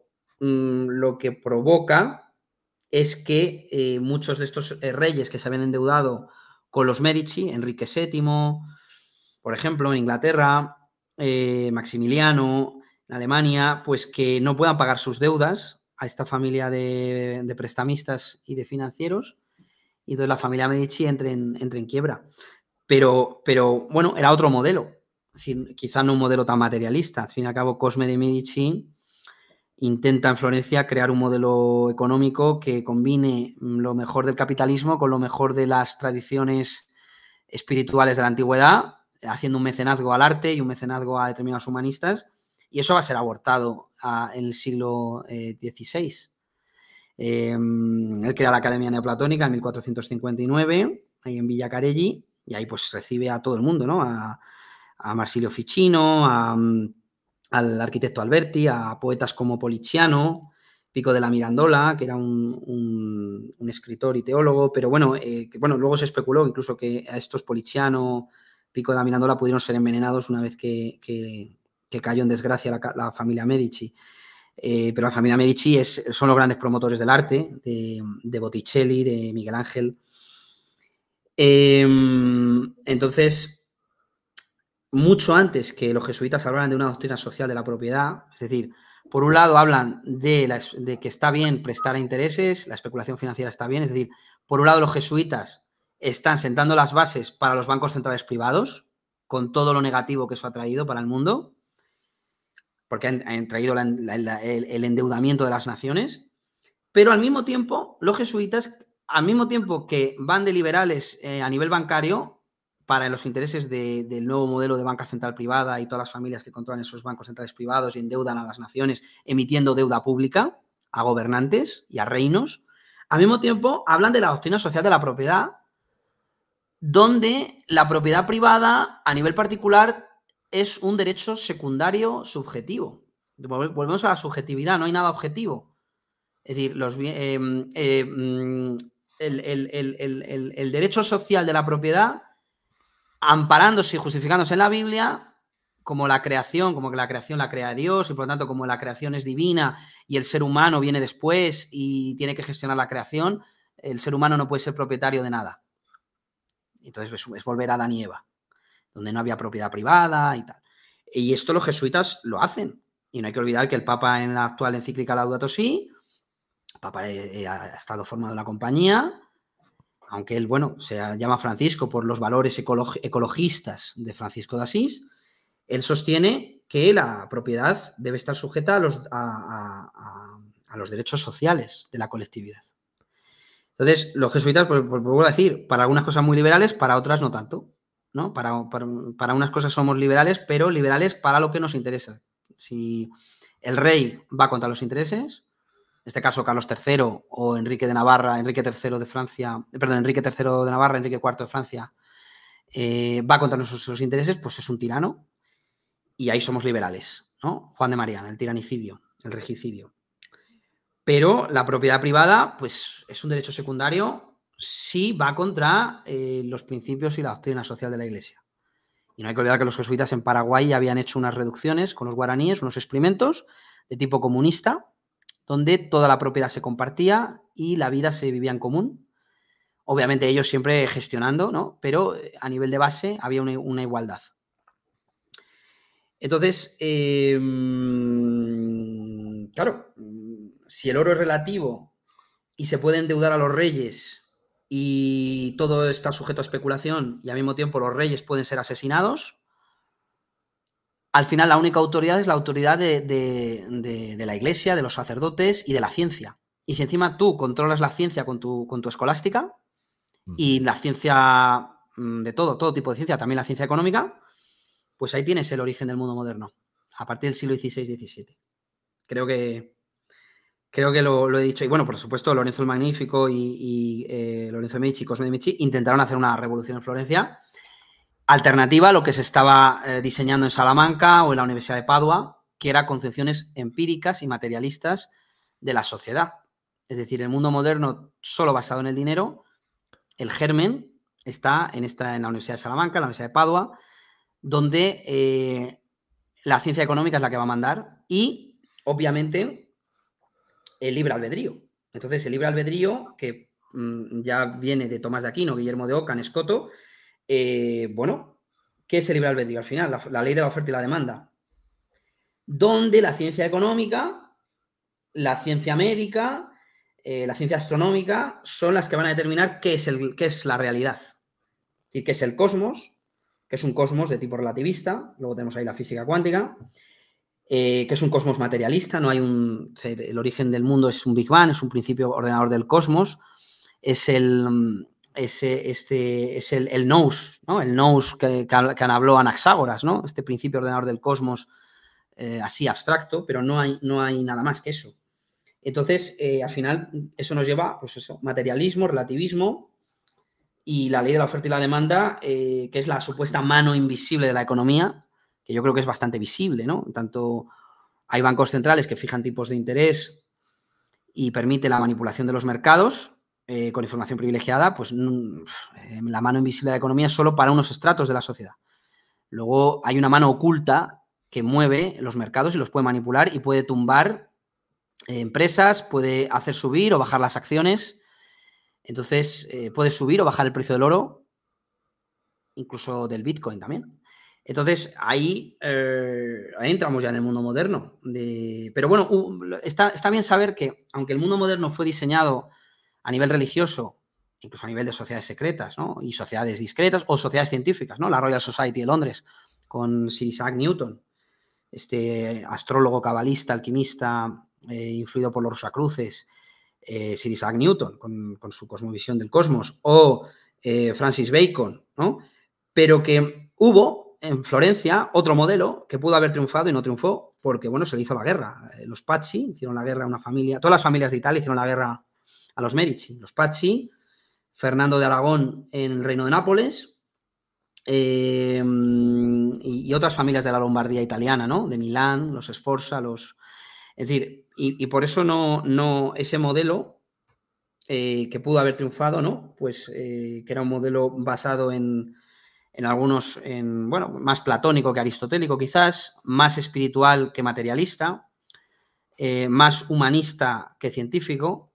lo que provoca es que eh, muchos de estos eh, reyes que se habían endeudado con los Medici, Enrique VII, por ejemplo, en Inglaterra, eh, Maximiliano, en Alemania, pues que no puedan pagar sus deudas a esta familia de, prestamistas y de financieros, y entonces la familia Medici entre en, quiebra. Pero, pero, bueno, era otro modelo, quizás quizá no un modelo tan materialista. Al fin y al cabo, Cosme de Medici intenta en Florencia crear un modelo económico que combine mm, lo mejor del capitalismo con lo mejor de las tradiciones espirituales de la antigüedad, haciendo un mecenazgo al arte y un mecenazgo a determinados humanistas, y eso va a ser abortado ah, en el siglo XVI. Eh, em, él crea la Academia Neoplatónica en 1459, ahí en Villacarelli, y ahí pues recibe a todo el mundo, ¿no? A, a Marsilio Ficino, a mm, al arquitecto Alberti, a poetas como Poliziano, Pico de la Mirandola, que era un, escritor y teólogo, pero bueno, eh, bueno, luego se especuló incluso que a estos Poliziano, Pico de la Mirandola pudieron ser envenenados una vez que, cayó en desgracia la, familia Medici. Eh, pero la familia Medici es, son los grandes promotores del arte, de, Botticelli, de Miguel Ángel. Em, entonces, mucho antes que los jesuitas hablaran de una doctrina social de la propiedad, es decir, por un lado hablan de, que está bien prestar intereses, la especulación financiera está bien, es decir, por un lado los jesuitas están sentando las bases para los bancos centrales privados, con todo lo negativo que eso ha traído para el mundo, porque han, traído el, endeudamiento de las naciones, pero al mismo tiempo los jesuitas, al mismo tiempo que van de liberales eh, a nivel bancario, para los intereses del nuevo modelo de banca central privada y todas las familias que controlan esos bancos centrales privados y endeudan a las naciones emitiendo deuda pública a gobernantes y a reinos. Al mismo tiempo, hablan de la doctrina social de la propiedad, donde la propiedad privada a nivel particular es un derecho secundario subjetivo. Volvemos a la subjetividad, no hay nada objetivo. Es decir, el derecho social de la propiedad amparándose y justificándose en la Biblia como la creación, como que la creación la crea Dios y por lo tanto como la creación es divina y el ser humano viene después y tiene que gestionar la creación, el ser humano no puede ser propietario de nada. Entonces es volver a Adán y Eva, donde no había propiedad privada y tal. Y esto los jesuitas lo hacen. Y no hay que olvidar que el Papa en la actual encíclica Laudato Si, el Papa eh, eh, ha estado formado en la compañía, aunque él, bueno, se llama Francisco por los valores ecologistas de Francisco de Asís, él sostiene que la propiedad debe estar sujeta a los, derechos sociales de la colectividad. Entonces, los jesuitas, pues, pues, vuelvo a decir, para algunas cosas muy liberales, para otras no tanto. ¿no? para, para, unas cosas somos liberales, pero liberales para lo que nos interesa. Si el rey va contra los intereses, en este caso Carlos III o Enrique de Navarra, Enrique III de Francia, eh, perdón, Enrique III de Navarra, Enrique IV de Francia, eh, va contra nuestros intereses, pues es un tirano y ahí somos liberales, ¿no? Juan de Mariana, el tiranicidio, el regicidio. Pero la propiedad privada, pues es un derecho secundario si va contra eh, los principios y la doctrina social de la Iglesia. Y no hay que olvidar que los jesuitas en Paraguay habían hecho unas reducciones con los guaraníes, unos experimentos de tipo comunista, donde toda la propiedad se compartía y la vida se vivía en común. Obviamente ellos siempre gestionando, ¿no? Pero eh, a nivel de base había una, igualdad. Entonces, em, claro, si el oro es relativo y se puede endeudar a los reyes y todo está sujeto a especulación y al mismo tiempo los reyes pueden ser asesinados, al final la única autoridad es la autoridad de, la iglesia, de los sacerdotes y de la ciencia. Y si encima tú controlas la ciencia con tu, con tu escolástica y la ciencia mm, de todo, todo tipo de ciencia, también la ciencia económica, pues ahí tienes el origen del mundo moderno, a partir del siglo XVI-XVII. Creo que, creo que lo, he dicho. Y bueno, por supuesto, Lorenzo el Magnífico y, eh, Lorenzo de Medici, Cosme de Medici, intentaron hacer una revolución en Florencia alternativa a lo que se estaba eh, diseñando en Salamanca o en la Universidad de Padua, que era concepciones empíricas y materialistas de la sociedad. Es decir, el mundo moderno solo basado en el dinero, el germen está en, esta, en la Universidad de Salamanca, en la Universidad de Padua, donde eh, la ciencia económica es la que va a mandar y, obviamente, el libre albedrío. Entonces, el libre albedrío, que mm, ya viene de Tomás de Aquino, Guillermo de Oca, Escoto, eh, bueno, ¿qué es el libre albedrío al final? La, ley de la oferta y la demanda. Donde la ciencia económica, la ciencia médica, eh, la ciencia astronómica son las que van a determinar qué es, el, qué es la realidad. Y qué es el cosmos, que es un cosmos de tipo relativista, luego tenemos ahí la física cuántica, eh, que es un cosmos materialista, no hay un. El origen del mundo es un Big Bang, es un principio ordenador del cosmos, es el, mm, este, es el, el nous, ¿no? El nous que, que, que, habló Anaxágoras, ¿no? Este principio ordenador del cosmos eh, así abstracto, pero no hay, no hay nada más que eso. Entonces, eh, al final, eso nos lleva, pues materialismo, relativismo y la ley de la oferta y la demanda, eh, que es la supuesta mano invisible de la economía, que yo creo que es bastante visible, ¿no? Tanto hay bancos centrales que fijan tipos de interés y permite la manipulación de los mercados, eh, con información privilegiada, pues mm, eh, la mano invisible de la economía es solo para unos estratos de la sociedad. Luego hay una mano oculta que mueve los mercados y los puede manipular y puede tumbar eh, empresas, puede hacer subir o bajar las acciones. Entonces, puede subir o bajar el precio del oro, incluso del Bitcoin también. Entonces, ahí, entramos ya en el mundo moderno. Pero bueno, está, está bien saber que, aunque el mundo moderno fue diseñado a nivel religioso, incluso a nivel de sociedades secretas, Y sociedades discretas o sociedades científicas, ¿no? La Royal Society de Londres con Sir Isaac Newton, este astrólogo, cabalista, alquimista, eh, influido por los Rosacruces, eh, Sir Isaac Newton, con, su cosmovisión del cosmos, o eh, Francis Bacon, ¿no? Pero que hubo en Florencia otro modelo que pudo haber triunfado y no triunfó, porque, bueno, se le hizo la guerra. Los Pazzi hicieron la guerra a una familia, todas las familias de Italia hicieron la guerra a los Medici, los Pazzi, Fernando de Aragón en el Reino de Nápoles eh, y, otras familias de la Lombardía italiana, ¿no? De Milán, los Sforza, los... Es decir, y, por eso no, no ese modelo eh, que pudo haber triunfado, ¿no? Pues eh, que era un modelo basado en, algunos, en, bueno, más platónico que aristotélico quizás, más espiritual que materialista, más humanista que científico,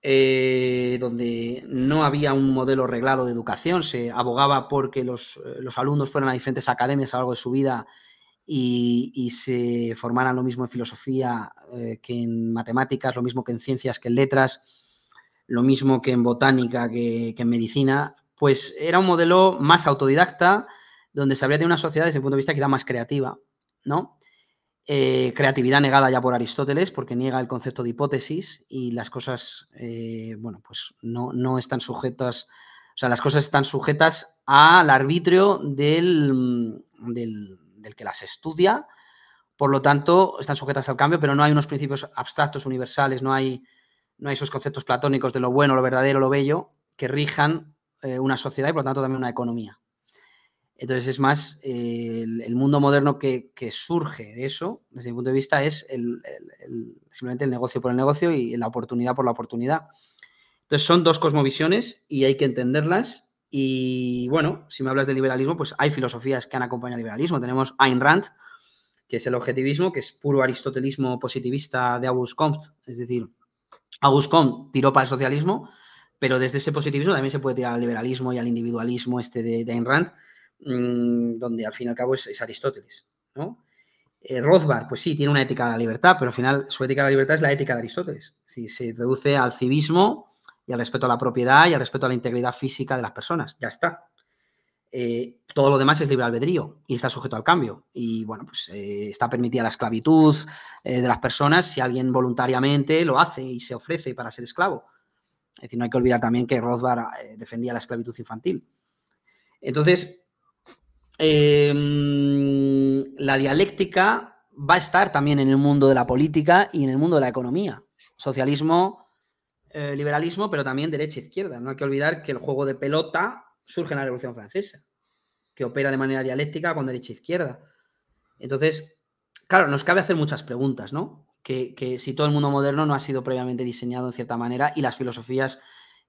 eh, donde no había un modelo reglado de educación, se abogaba porque los, eh, los alumnos fueran a diferentes academias a lo largo de su vida y, se formaran lo mismo en filosofía eh, que en matemáticas, lo mismo que en ciencias que en letras, lo mismo que en botánica que, que en medicina, pues era un modelo más autodidacta, donde se habría de una sociedad desde el punto de vista que era más creativa, ¿no? Eh, creatividad negada ya por Aristóteles, porque niega el concepto de hipótesis y las cosas, eh, bueno, pues no, no, están sujetas, o sea, las cosas están sujetas al arbitrio mm, del, del, que las estudia, por lo tanto, están sujetas al cambio, pero no hay unos principios abstractos, universales, no hay, no hay esos conceptos platónicos de lo bueno, lo verdadero, lo bello, que rijan eh, una sociedad y, por lo tanto, también una economía. Entonces es más eh, el, mundo moderno que, surge de eso, desde mi punto de vista, es el, simplemente el negocio por el negocio y la oportunidad por la oportunidad. Entonces son dos cosmovisiones y hay que entenderlas. Y bueno, si me hablas de liberalismo, pues hay filosofías que han acompañado al liberalismo. Tenemos Ayn Rand, que es el objetivismo, que es puro aristotelismo positivista de Auguste Comte. Es decir, Auguste Comte tiró para el socialismo, pero desde ese positivismo también se puede tirar al liberalismo y al individualismo este de, de Ayn Rand. Mm, donde al fin y al cabo es, Aristóteles, ¿no? Eh, Rothbard, pues sí, tiene una ética de la libertad, pero al final su ética de la libertad es la ética de Aristóteles. Si se reduce al civismo y al respeto a la propiedad y al respeto a la integridad física de las personas. Ya está. Eh, todo lo demás es libre albedrío y está sujeto al cambio. Y bueno, pues eh, está permitida la esclavitud de las personas si alguien voluntariamente lo hace y se ofrece para ser esclavo. Es decir, no hay que olvidar también que Rothbard defendía la esclavitud infantil. Entonces, Em, la dialéctica va a estar también en el mundo de la política y en el mundo de la economía. Socialismo, eh, liberalismo, pero también derecha e izquierda. No hay que olvidar que el juego de pelota surge en la Revolución Francesa, que opera de manera dialéctica con derecha e izquierda. Entonces, claro, nos cabe hacer muchas preguntas, ¿no? que si todo el mundo moderno no ha sido previamente diseñado en cierta manera y las filosofías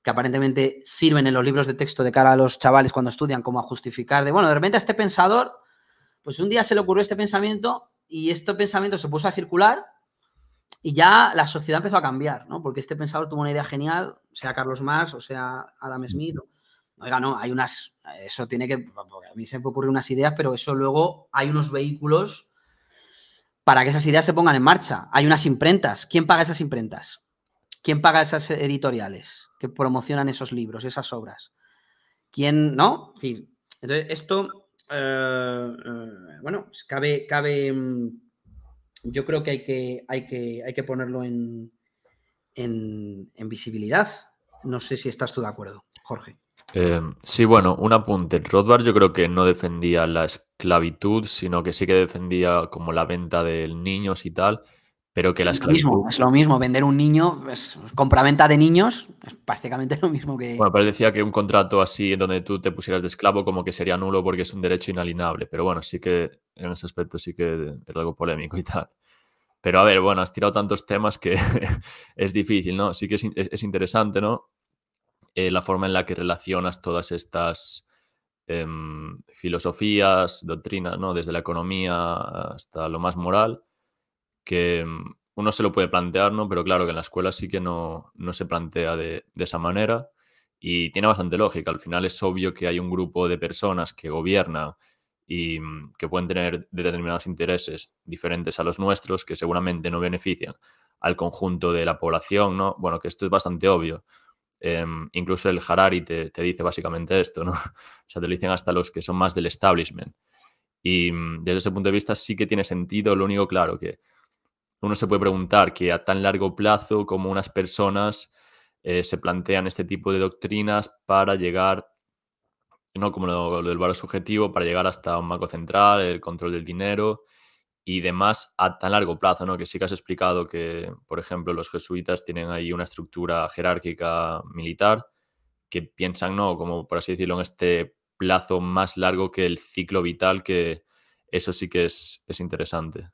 que aparentemente sirven en los libros de texto de cara a los chavales cuando estudian, cómo justificar de, bueno, de repente a este pensador, pues un día se le ocurrió este pensamiento y este pensamiento se puso a circular y ya la sociedad empezó a cambiar, ¿no? Porque este pensador tuvo una idea genial, sea Carlos Marx o sea Adam Smith. Oiga, no, hay unas, eso tiene que, a mí se me ocurren unas ideas, pero eso luego hay unos vehículos para que esas ideas se pongan en marcha. Hay unas imprentas. ¿Quién paga esas imprentas? ¿Quién paga esas editoriales que promocionan esos libros, esas obras? ¿Quién no? esto, eh, eh, bueno, pues cabe, cabe, mm, yo creo que hay que, hay que, hay que ponerlo en, en, visibilidad. No sé si estás tú de acuerdo, Jorge. Em, sí, bueno, un apunte. Rothbard yo creo que no defendía la esclavitud, sino que sí que defendía como la venta de niños y tal. Pero que la esclavitud... es lo mismo, vender un niño, es venta de niños, es prácticamente <laughs> lo mismo que... Bueno, pero decía que un contrato así en donde tú te pusieras de esclavo como que sería nulo porque es un derecho inalienable, pero bueno, sí que en ese aspecto sí que es algo polémico y tal. Pero a ver, bueno, has tirado tantos temas que <laughs> es difícil, ¿no? Sí que es, interesante, ¿no? Eh, la forma en la que relacionas todas estas em, filosofías, doctrinas, ¿no? Desde la economía hasta lo más moral que mm, uno se lo puede plantear, ¿no? Pero claro que en la escuela sí que no, se plantea de, esa manera y tiene bastante lógica. Al final es obvio que hay un grupo de personas que gobiernan y mm, que pueden tener determinados intereses diferentes a los nuestros que seguramente no benefician al conjunto de la población, ¿no? Bueno, que esto es bastante obvio. Em, incluso el Harari te, dice básicamente esto, ¿no? <laughs> O sea, te lo dicen hasta los que son más del establishment. Y mm, desde ese punto de vista sí que tiene sentido, lo único claro que uno se puede preguntar que a tan largo plazo como unas personas eh, se plantean este tipo de doctrinas para llegar, no como lo, del valor subjetivo, para llegar hasta un banco central, el control del dinero y demás a tan largo plazo, ¿no? Que sí que has explicado que, por ejemplo, los jesuitas tienen ahí una estructura jerárquica militar que piensan, ¿no? Como por así decirlo, en este plazo más largo que el ciclo vital, que eso sí que es interesante.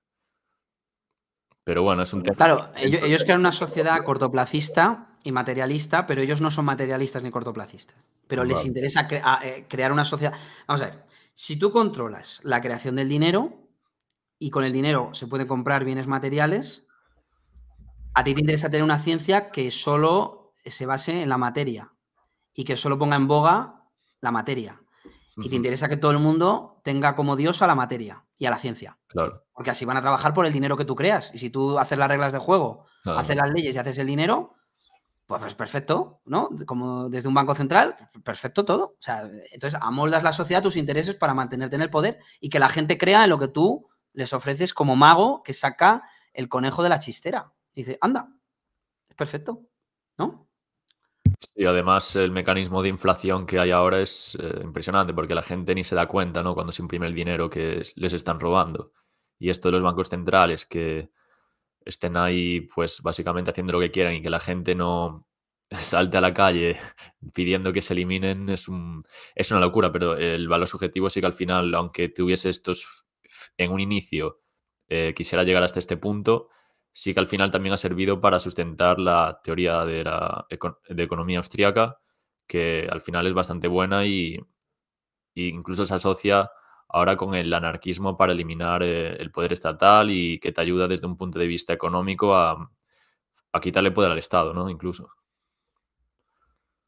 Pero bueno, es un Claro, ellos, crean una sociedad cortoplacista y materialista, pero ellos no son materialistas ni cortoplacistas. Pero les interesa eh, crear una sociedad. Vamos a ver, si tú controlas la creación del dinero y con el dinero se pueden comprar bienes materiales, a ti te interesa tener una ciencia que solo se base en la materia y que solo ponga en boga la materia. Y te interesa que todo el mundo tenga como Dios a la materia y a la ciencia. Claro. Porque así van a trabajar por el dinero que tú creas. Y si tú haces las reglas de juego, haces las leyes y haces el dinero, pues es perfecto, ¿no? Como desde un banco central, perfecto todo. O sea, entonces amoldas la sociedad a tus intereses para mantenerte en el poder y que la gente crea en lo que tú les ofreces como mago que saca el conejo de la chistera. Y dice, anda, es perfecto, ¿no? Y además el mecanismo de inflación que hay ahora es eh, impresionante porque la gente ni se da cuenta, ¿no? Cuando se imprime el dinero que les están robando. Y esto de los bancos centrales que estén ahí, pues básicamente haciendo lo que quieran y que la gente no <laughs> salte a la calle pidiendo que se eliminen es, un, es una locura, pero el valor subjetivo sí que al final, aunque tuviese estos en un inicio, eh, quisiera llegar hasta este punto, sí que al final también ha servido para sustentar la teoría de, la, economía austriaca, que al final es bastante buena y, incluso se asocia ahora con el anarquismo para eliminar eh, el poder estatal y que te ayuda desde un punto de vista económico a, a quitarle poder al Estado, ¿no? Incluso.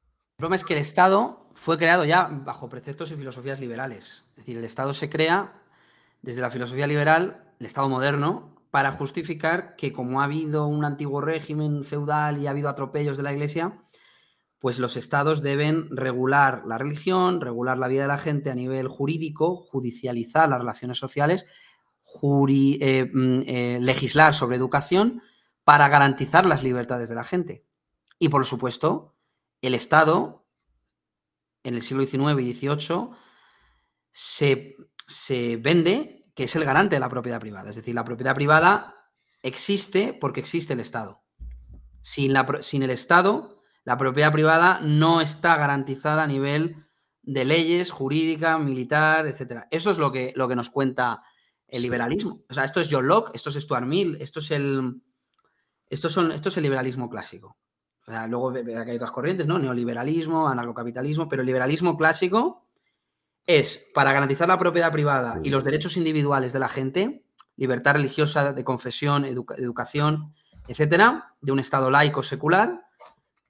El problema es que el Estado fue creado ya bajo preceptos y filosofías liberales. Es decir, el Estado se crea desde la filosofía liberal, el Estado moderno, para justificar que como ha habido un antiguo régimen feudal y ha habido atropellos de la Iglesia, pues los estados deben regular la religión, regular la vida de la gente a nivel jurídico, judicializar las relaciones sociales, eh, mm, eh, legislar sobre educación para garantizar las libertades de la gente. Y por supuesto, el Estado, en el siglo XIX y XVIII, se, se vende que es el garante de la propiedad privada. Es decir, la propiedad privada existe porque existe el Estado. Sin, sin el Estado, la propiedad privada no está garantizada a nivel de leyes, jurídica, militar, etcétera. Eso es lo que, lo que nos cuenta el liberalismo. O sea, esto es John Locke, esto es Stuart Mill, esto es el, esto son, esto es el liberalismo clásico. luego que hay otras corrientes, ¿no? Neoliberalismo, anarcocapitalismo, pero el liberalismo clásico es para garantizar la propiedad privada y los derechos individuales de la gente, libertad religiosa, de confesión, educación, etcétera, de un Estado laico secular,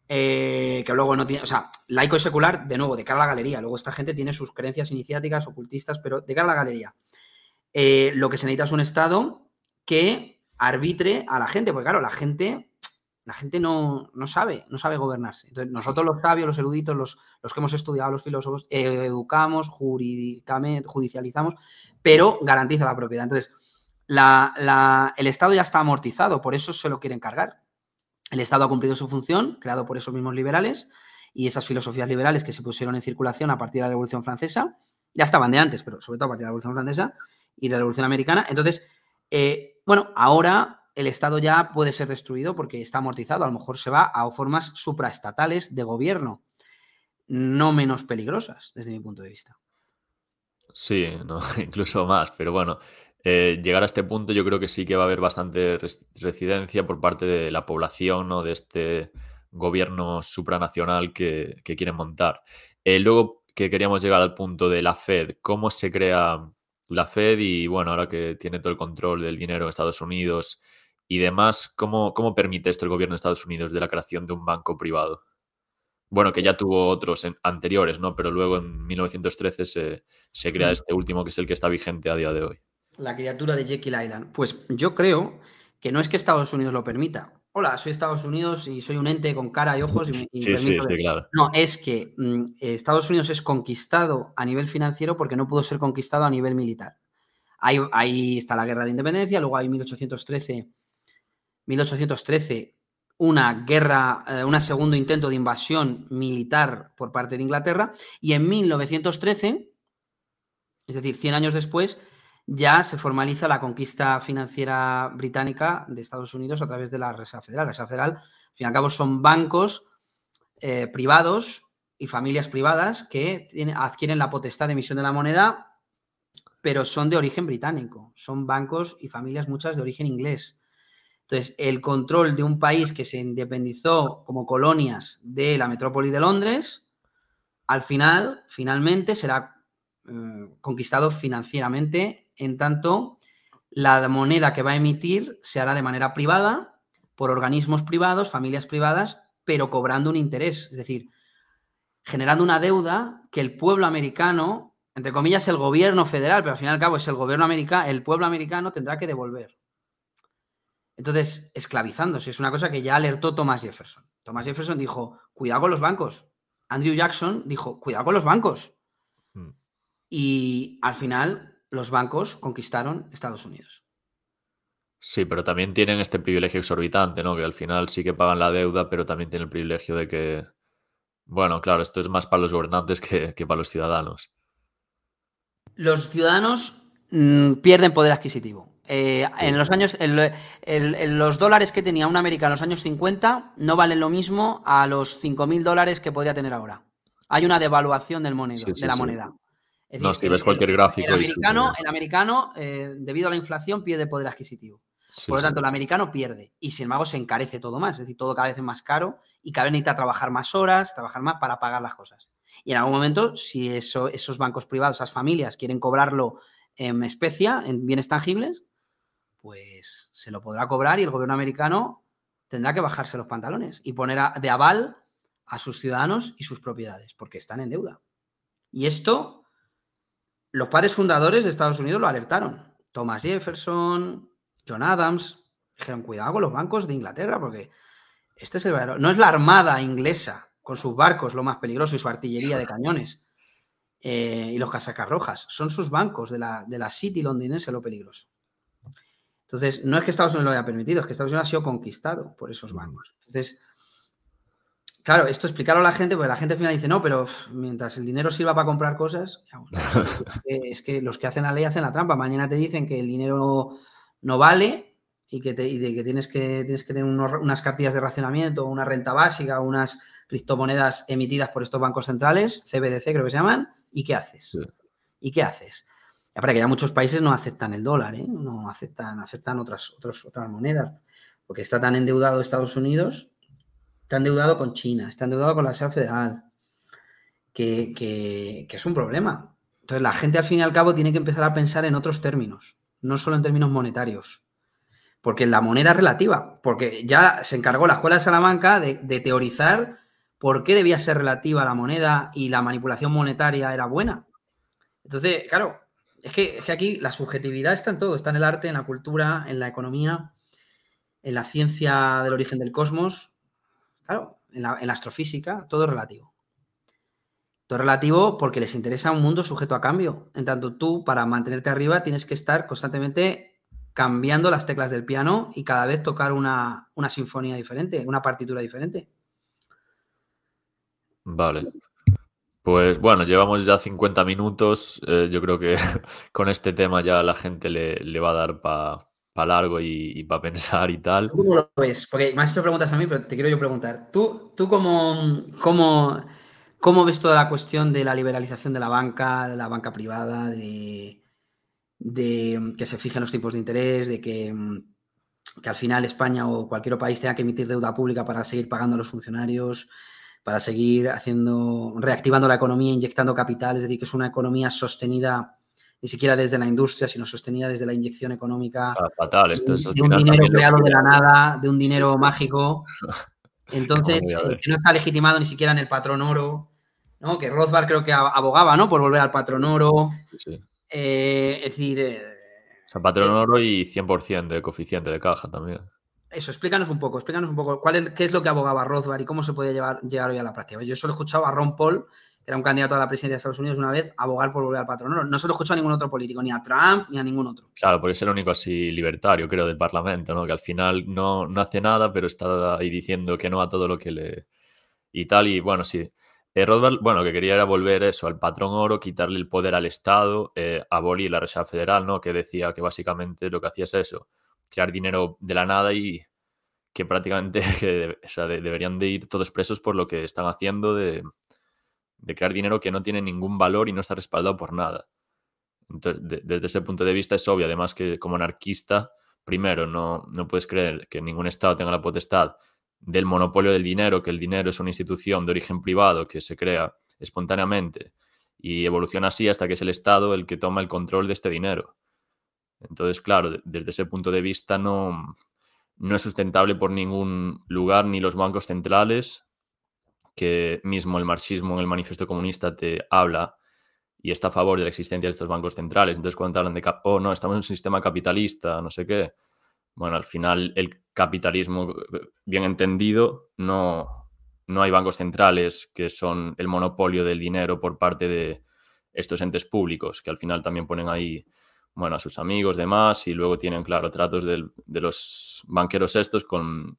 eh, que luego no tiene, o sea, laico y secular, de nuevo, de cara a la galería. Luego esta gente tiene sus creencias iniciáticas, ocultistas, pero de cara a la galería. Eh, lo que se necesita es un Estado que arbitre a la gente, porque claro, la gente la gente no, sabe, no sabe gobernarse. Entonces, nosotros los sabios, los eruditos, los, los que hemos estudiado, los filósofos, eh, educamos, judicializamos, pero garantiza la propiedad. Entonces, el Estado ya está amortizado, por eso se lo quieren cargar. El Estado ha cumplido su función, creado por esos mismos liberales, y esas filosofías liberales que se pusieron en circulación a partir de la Revolución Francesa, ya estaban de antes, pero sobre todo a partir de la Revolución Francesa y de la Revolución Americana. Entonces, eh, bueno, ahora el Estado ya puede ser destruido porque está amortizado, a lo mejor se va a formas supraestatales de gobierno, no menos peligrosas desde mi punto de vista. Sí, <laughs> incluso más, pero bueno, eh, llegar a este punto yo creo que sí que va a haber bastante residencia por parte de la población o de este gobierno supranacional que, quieren montar. Eh, luego que queríamos llegar al punto de la Fed, cómo se crea la Fed y bueno, ahora que tiene todo el control del dinero en Estados Unidos y demás, ¿cómo, permite esto el gobierno de Estados Unidos de la creación de un banco privado? Bueno, que ya tuvo otros anteriores, ¿no? Pero luego en 1913 se, crea mm. este último que es el que está vigente a día de hoy. La criatura de Jekyll Island. Pues yo creo que no es que Estados Unidos lo permita. Hola, soy Estados Unidos y soy un ente con cara y ojos. Y, <laughs> sí, sí, sí, claro. No, es que mm, Estados Unidos es conquistado a nivel financiero porque no pudo ser conquistado a nivel militar. ahí está la guerra de independencia, luego hay 1813 1813, una guerra, eh, un segundo intento de invasión militar por parte de Inglaterra, y en 1913, es decir, 100 años después, ya se formaliza la conquista financiera británica de Estados Unidos a través de la Reserva Federal. La Federal, al fin y al cabo, son bancos eh, privados y familias privadas que adquieren la potestad de emisión de la moneda, pero son de origen británico. Son bancos y familias muchas de origen inglés. Entonces, el control de un país que se independizó como colonias de la metrópoli de Londres, al final, finalmente, será eh, conquistado financieramente, en tanto la moneda que va a emitir se hará de manera privada, por organismos privados, familias privadas, pero cobrando un interés, es decir, generando una deuda que el pueblo americano, entre comillas, el gobierno federal, pero al fin y al cabo es el gobierno americano, el pueblo americano tendrá que devolver. Entonces, esclavizándose es una cosa que ya alertó Thomas Jefferson. Thomas Jefferson dijo, cuidado con los bancos. Andrew Jackson dijo, cuidado con los bancos. Hmm. Y al final, los bancos conquistaron Estados Unidos. Sí, pero también tienen este privilegio exorbitante, ¿no? Que al final sí que pagan la deuda, pero también tienen el privilegio de que. Bueno, claro, esto es más para los gobernantes que, para los ciudadanos. Los ciudadanos mm, pierden poder adquisitivo. Eh, en los años, los dólares que tenía un América en los años 50 no valen lo mismo a los 5.000 dólares que podría tener ahora. Hay una devaluación del de la moneda. si ves el, cualquier gráfico. El americano, eh, debido a la inflación, pierde poder adquisitivo. Por lo tanto, el americano pierde. Y sin embargo, se encarece todo más. Es decir, todo cada vez es más caro y cada vez necesita trabajar más horas, trabajar más para pagar las cosas. Y en algún momento, si esos bancos privados, esas familias quieren cobrarlo en especia, en bienes tangibles, pues se lo podrá cobrar y el gobierno americano tendrá que bajarse los pantalones y poner de aval a sus ciudadanos y sus propiedades, porque están en deuda. Y esto, los padres fundadores de Estados Unidos lo alertaron. Thomas Jefferson, John Adams, dijeron, cuidado con los bancos de Inglaterra, porque este es el verdadero... No es la armada inglesa con sus barcos lo más peligroso y su artillería de cañones eh, y los casacas rojas. Son sus bancos de la, de la City londinense lo peligroso. Entonces, no es que Estados Unidos lo haya permitido, es que Estados Unidos ha sido conquistado por esos bancos. Entonces, Claro, esto explicarlo a la gente, porque la gente al final dice, no, pero mientras el dinero sirva para comprar cosas, <laughs> eh, es que los que hacen la ley hacen la trampa. Mañana te dicen que el dinero no vale y que, tienes, que tienes que tener unas cartillas de racionamiento, una renta básica, unas criptomonedas emitidas por estos bancos centrales, CBDC creo que se llaman, ¿y qué haces? ¿Y qué haces? para que ya muchos países no aceptan el dólar, ¿eh? no aceptan, aceptan otras, otras otras monedas, porque está tan endeudado Estados Unidos, está endeudado con China, está endeudado con la SEA Federal, que, es un problema. Entonces la gente al fin y al cabo tiene que empezar a pensar en otros términos, no solo en términos monetarios porque la moneda es relativa, porque ya se encargó la Escuela de Salamanca de, teorizar por qué debía ser relativa la moneda y la manipulación monetaria era buena. Entonces, claro, es que, aquí la subjetividad está en todo, está en el arte, en la cultura, en la economía, en la ciencia del origen del cosmos, claro, en la, astrofísica, todo es relativo. Todo es relativo porque les interesa un mundo sujeto a cambio. En tanto, tú, para mantenerte arriba, tienes que estar constantemente cambiando las teclas del piano y cada vez tocar una, una sinfonía diferente, una partitura diferente. Vale. Pues bueno, llevamos ya 50 minutos. Eh, yo creo que <laughs> con este tema ya la gente le, va a dar para pa largo y, para pensar y tal. ¿Cómo lo ves? Porque me has hecho preguntas a mí, pero te quiero yo preguntar. ¿Tú, tú cómo, cómo, ves toda la cuestión de la liberalización de la banca, de la banca privada, de, que se fijen los tipos de interés, de que, que al final España o cualquier país tenga que emitir deuda pública para seguir pagando a los funcionarios? para seguir haciendo, reactivando la economía, inyectando capital, es decir, que es una economía sostenida ni siquiera desde la industria, sino sostenida desde la inyección económica. Ah, fatal, esto es. De un dinero creado de la nada, de un dinero mágico. <laughs> Entonces, eh, no está legitimado ni siquiera en el patrón oro, ¿no? Que Rothbard creo que abogaba, ¿no? Por volver al patrón oro. Eh, es decir. el eh, patrón oro y 100% de coeficiente de caja también eso, explícanos un poco, explícanos un poco cuál qué es lo que abogaba Rothbard y cómo se podía llevar, llegar hoy a la práctica. Yo solo he escuchado a Ron Paul, que era un candidato a la presidencia de Estados Unidos una vez, abogar por volver al patrón oro. No solo he escuchado a ningún otro político, ni a Trump, ni a ningún otro. Claro, porque es el único así libertario, creo, del Parlamento, ¿no? Que al final no, no hace nada, pero está ahí diciendo que no a todo lo que le... Y tal, y bueno, sí. Eh, Rothbard, bueno, lo que quería era volver eso al patrón oro, quitarle el poder al Estado, eh, abolir la Reserva Federal, ¿no? Que decía que básicamente lo que hacía es eso, Crear dinero de la nada y que prácticamente <laughs> deberían de ir todos presos por lo que están haciendo de, crear dinero que no tiene ningún valor y no está respaldado por nada. Entonces, desde ese punto de vista es obvio, además que como anarquista, primero, no puedes creer que ningún Estado tenga la potestad del monopolio del dinero, que el dinero es una institución de origen privado que se crea espontáneamente y evoluciona así hasta que es el Estado el que toma el control de este dinero. Entonces, claro, desde ese punto de vista no, es sustentable por ningún lugar, ni los bancos centrales, que mismo el marxismo en el manifiesto comunista te habla y está a favor de la existencia de estos bancos centrales. Entonces, cuando hablan de, oh, no, estamos en un sistema capitalista, no sé qué. Bueno, al final el capitalismo, bien entendido, no hay bancos centrales que son el monopolio del dinero por parte de estos entes públicos, que al final también ponen ahí bueno, a sus amigos, demás, y luego tienen, claro, tratos de, los banqueros estos con,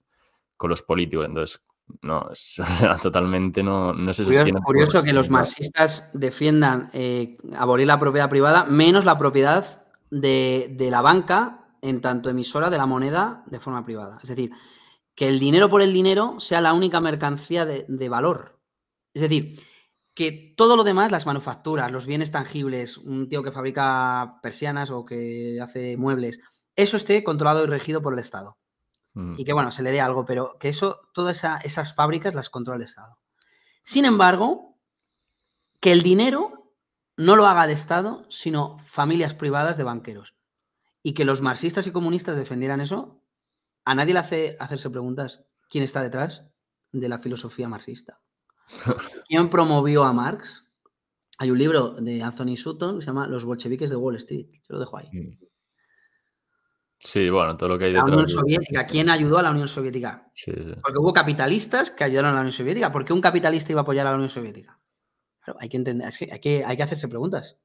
los políticos. Entonces, no, es, <laughs> totalmente no, no se sostiene. Curioso, curioso que los marxistas defiendan eh, abolir la propiedad privada, menos la propiedad de, la banca en tanto emisora de la moneda de forma privada. Es decir, que el dinero por el dinero sea la única mercancía de, de valor. Es decir, que todo lo demás, las manufacturas, los bienes tangibles, un tío que fabrica persianas o que hace muebles, eso esté controlado y regido por el Estado. Mm. Y que, bueno, se le dé algo, pero que eso, todas esas fábricas las controla el Estado. Sin embargo, que el dinero no lo haga el Estado, sino familias privadas de banqueros. Y que los marxistas y comunistas defendieran eso, a nadie le hace hacerse preguntas quién está detrás de la filosofía marxista. ¿Quién promovió a Marx? Hay un libro de Anthony Sutton que se llama Los bolcheviques de Wall Street. Yo lo dejo ahí. Mm. Sí, bueno, todo lo que hay detrás. La ¿Quién ayudó a la Unión Soviética? Porque hubo capitalistas que ayudaron a la Unión Soviética. ¿Por qué un capitalista iba a apoyar a la Unión Soviética? hay que entender, hay, que hay que hacerse preguntas.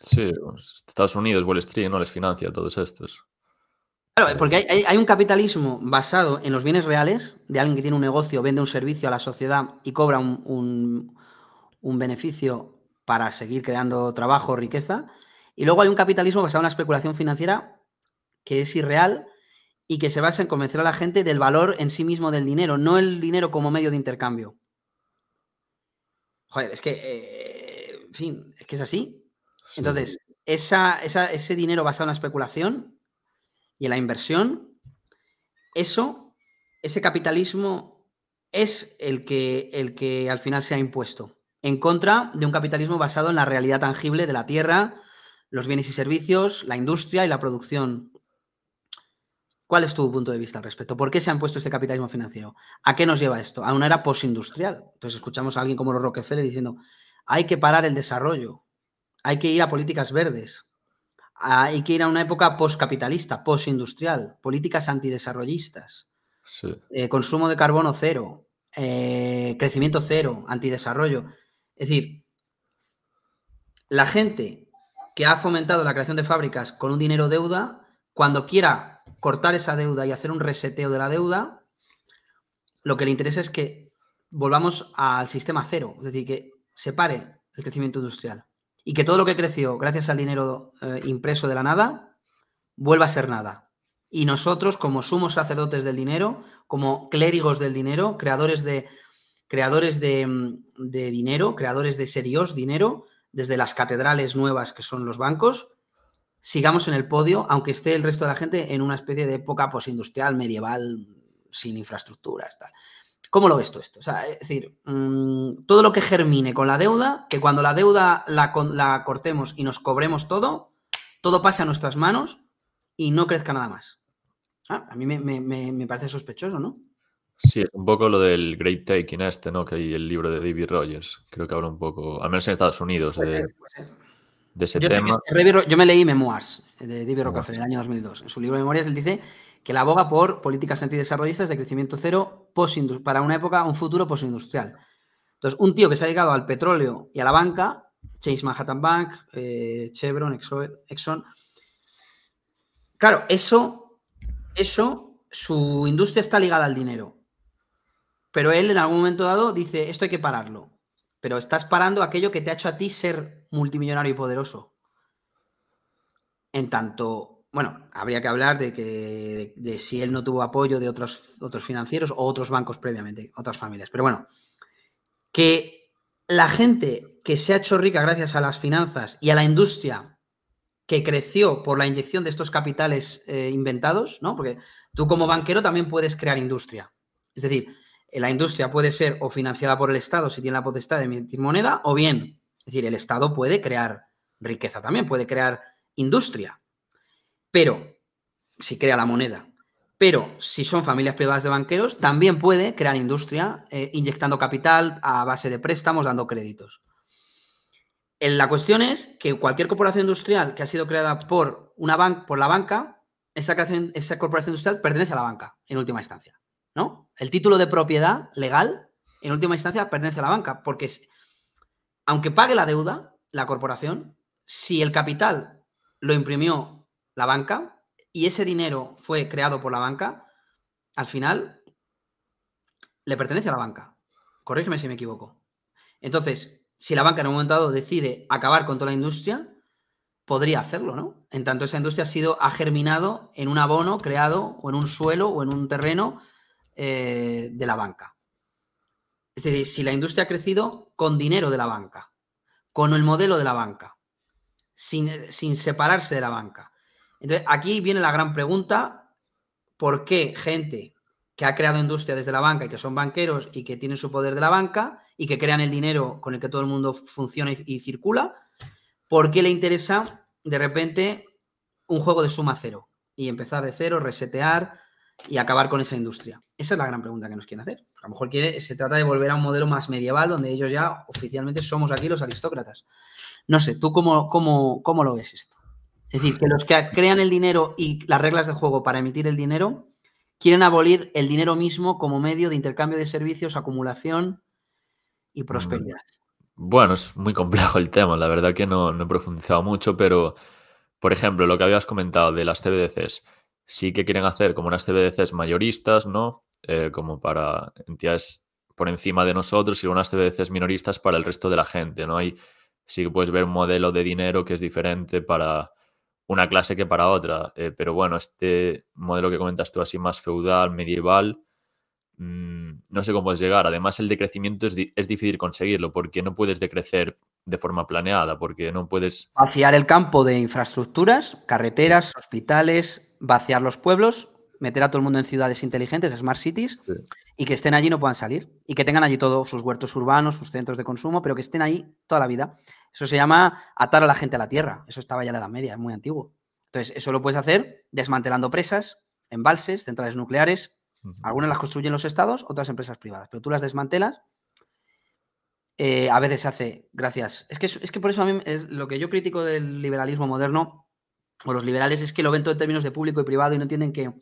Sí, pues, Estados Unidos, Wall Street, ¿no? Les financia a todos estos. Eh, porque hay, un capitalismo basado en los bienes reales de alguien que tiene un negocio, vende un servicio a la sociedad y cobra un, beneficio para seguir creando trabajo, riqueza. Y luego hay un capitalismo basado en la especulación financiera que es irreal y que se basa en convencer a la gente del valor en sí mismo del dinero, no el dinero como medio de intercambio. Joder, es que, eh, en fin, es que es así. Entonces, ese dinero basado en la especulación y en la inversión, eso, ese capitalismo es el que, el que al final se ha impuesto, en contra de un capitalismo basado en la realidad tangible de la tierra, los bienes y servicios, la industria y la producción. ¿Cuál es tu punto de vista al respecto? ¿Por qué se ha impuesto este capitalismo financiero? ¿A qué nos lleva esto? A una era posindustrial. Entonces escuchamos a alguien como los Rockefeller diciendo, hay que parar el desarrollo, hay que ir a políticas verdes. Ah, hay que ir a una época postcapitalista, postindustrial, políticas antidesarrollistas, eh, consumo de carbono cero, eh, crecimiento cero, antidesarrollo. Es decir, la gente que ha fomentado la creación de fábricas con un dinero deuda, cuando quiera cortar esa deuda y hacer un reseteo de la deuda, lo que le interesa es que volvamos al sistema cero, es decir, que se pare el crecimiento industrial y que todo lo que creció gracias al dinero eh, impreso de la nada vuelva a ser nada. Y nosotros, como sumos sacerdotes del dinero, como clérigos del dinero, creadores de, creadores de, mm, dinero, creadores de serios Dios dinero, desde las catedrales nuevas que son los bancos, sigamos en el podio, aunque esté el resto de la gente en una especie de época posindustrial, medieval, sin infraestructuras. Tal. ¿Cómo lo ves tú esto? O sea, es decir, mm, todo lo que germine con la deuda, que cuando la deuda la, cortemos y nos cobremos todo, todo pase a nuestras manos y no crezca nada más. Ah, a mí me, parece sospechoso, ¿no? Sí, un poco lo del Great Taking este, ¿no? Que hay el libro de David Rogers. Creo que habla un poco, al menos en Estados Unidos, de, ese tema. yo me leí Memoirs eh, de David Rockefeller en el año 2002. En su libro de Memorias él dice que la aboga por políticas antidesarrollistas de crecimiento cero para una época, un futuro postindustrial. Entonces, un tío que se ha llegado al petróleo y a la banca, Chase Manhattan Bank, eh, Chevron, Exxon, claro, eso, eso, su industria está ligada al dinero. Pero él en algún momento dado dice, esto hay que pararlo. Pero estás parando aquello que te ha hecho a ti ser multimillonario y poderoso. En tanto, bueno, habría que hablar de que de, si él no tuvo apoyo de otros, otros financieros o otros bancos previamente, otras familias. Pero bueno, que la gente que se ha hecho rica gracias a las finanzas y a la industria que creció por la inyección de estos capitales eh, inventados, ¿no? Porque tú como banquero también puedes crear industria. Es decir, eh, la industria puede ser o financiada por el Estado si tiene la potestad de emitir moneda, o bien, es decir, el Estado puede crear riqueza también, puede crear industria. Pero, si crea la moneda, pero si son familias privadas de banqueros, también puede crear industria eh, inyectando capital a base de préstamos, dando créditos. Eh, la cuestión es que cualquier corporación industrial que ha sido creada por, una por la banca, esa, corporación industrial pertenece a la banca, en última instancia. ¿no? El título de propiedad legal, en última instancia, pertenece a la banca, porque aunque pague la deuda, la corporación, si el capital lo imprimió la banca y ese dinero fue creado por la banca, al final le pertenece a la banca. Corrígeme si me equivoco. Entonces, si la banca en un momento dado decide acabar con toda la industria, podría hacerlo, ¿no? En tanto, esa industria ha sido, ha germinado en un abono creado o en un suelo o en un terreno eh, de la banca. Es decir, si la industria ha crecido con dinero de la banca, con el modelo de la banca, sin separarse de la banca, entonces, aquí viene la gran pregunta, ¿por qué gente que ha creado industria desde la banca y que son banqueros y que tienen su poder de la banca y que crean el dinero con el que todo el mundo funciona y, circula, ¿por qué le interesa de repente un juego de suma cero y empezar de cero, resetear y acabar con esa industria? Esa es la gran pregunta que nos quieren hacer. A lo mejor se trata de volver a un modelo más medieval donde ellos ya oficialmente somos aquí los aristócratas. No sé, ¿tú cómo, cómo, cómo lo ves esto? Es decir, que los que crean el dinero y las reglas de juego para emitir el dinero quieren abolir el dinero mismo como medio de intercambio de servicios, acumulación y mm. prosperidad. Bueno, es muy complejo el tema, la verdad que no, no he profundizado mucho, pero por ejemplo, lo que habías comentado de las CBDCs, sí que quieren hacer como unas CBDCs mayoristas, ¿no? Eh, como para entidades por encima de nosotros y unas CBDCs minoristas para el resto de la gente, ¿no? Hay sí que puedes ver un modelo de dinero que es diferente para una clase que para otra. Eh, pero bueno, este modelo que comentas tú así más feudal, medieval, mm, no sé cómo es llegar. Además, el decrecimiento es, es difícil conseguirlo porque no puedes decrecer de forma planeada, porque no puedes... Vaciar el campo de infraestructuras, carreteras, hospitales, vaciar los pueblos, meter a todo el mundo en ciudades inteligentes, smart cities, y que estén allí y no puedan salir y que tengan allí todos sus huertos urbanos, sus centros de consumo, pero que estén ahí toda la vida. Eso se llama atar a la gente a la tierra. Eso estaba ya de la Media, es muy antiguo. Entonces, eso lo puedes hacer desmantelando presas, embalses, centrales nucleares. Algunas las construyen los estados, otras empresas privadas, pero tú las desmantelas. Eh, a veces se hace, gracias. Es que, es que por eso a mí es lo que yo critico del liberalismo moderno o los liberales es que lo ven todo en términos de público y privado y no entienden que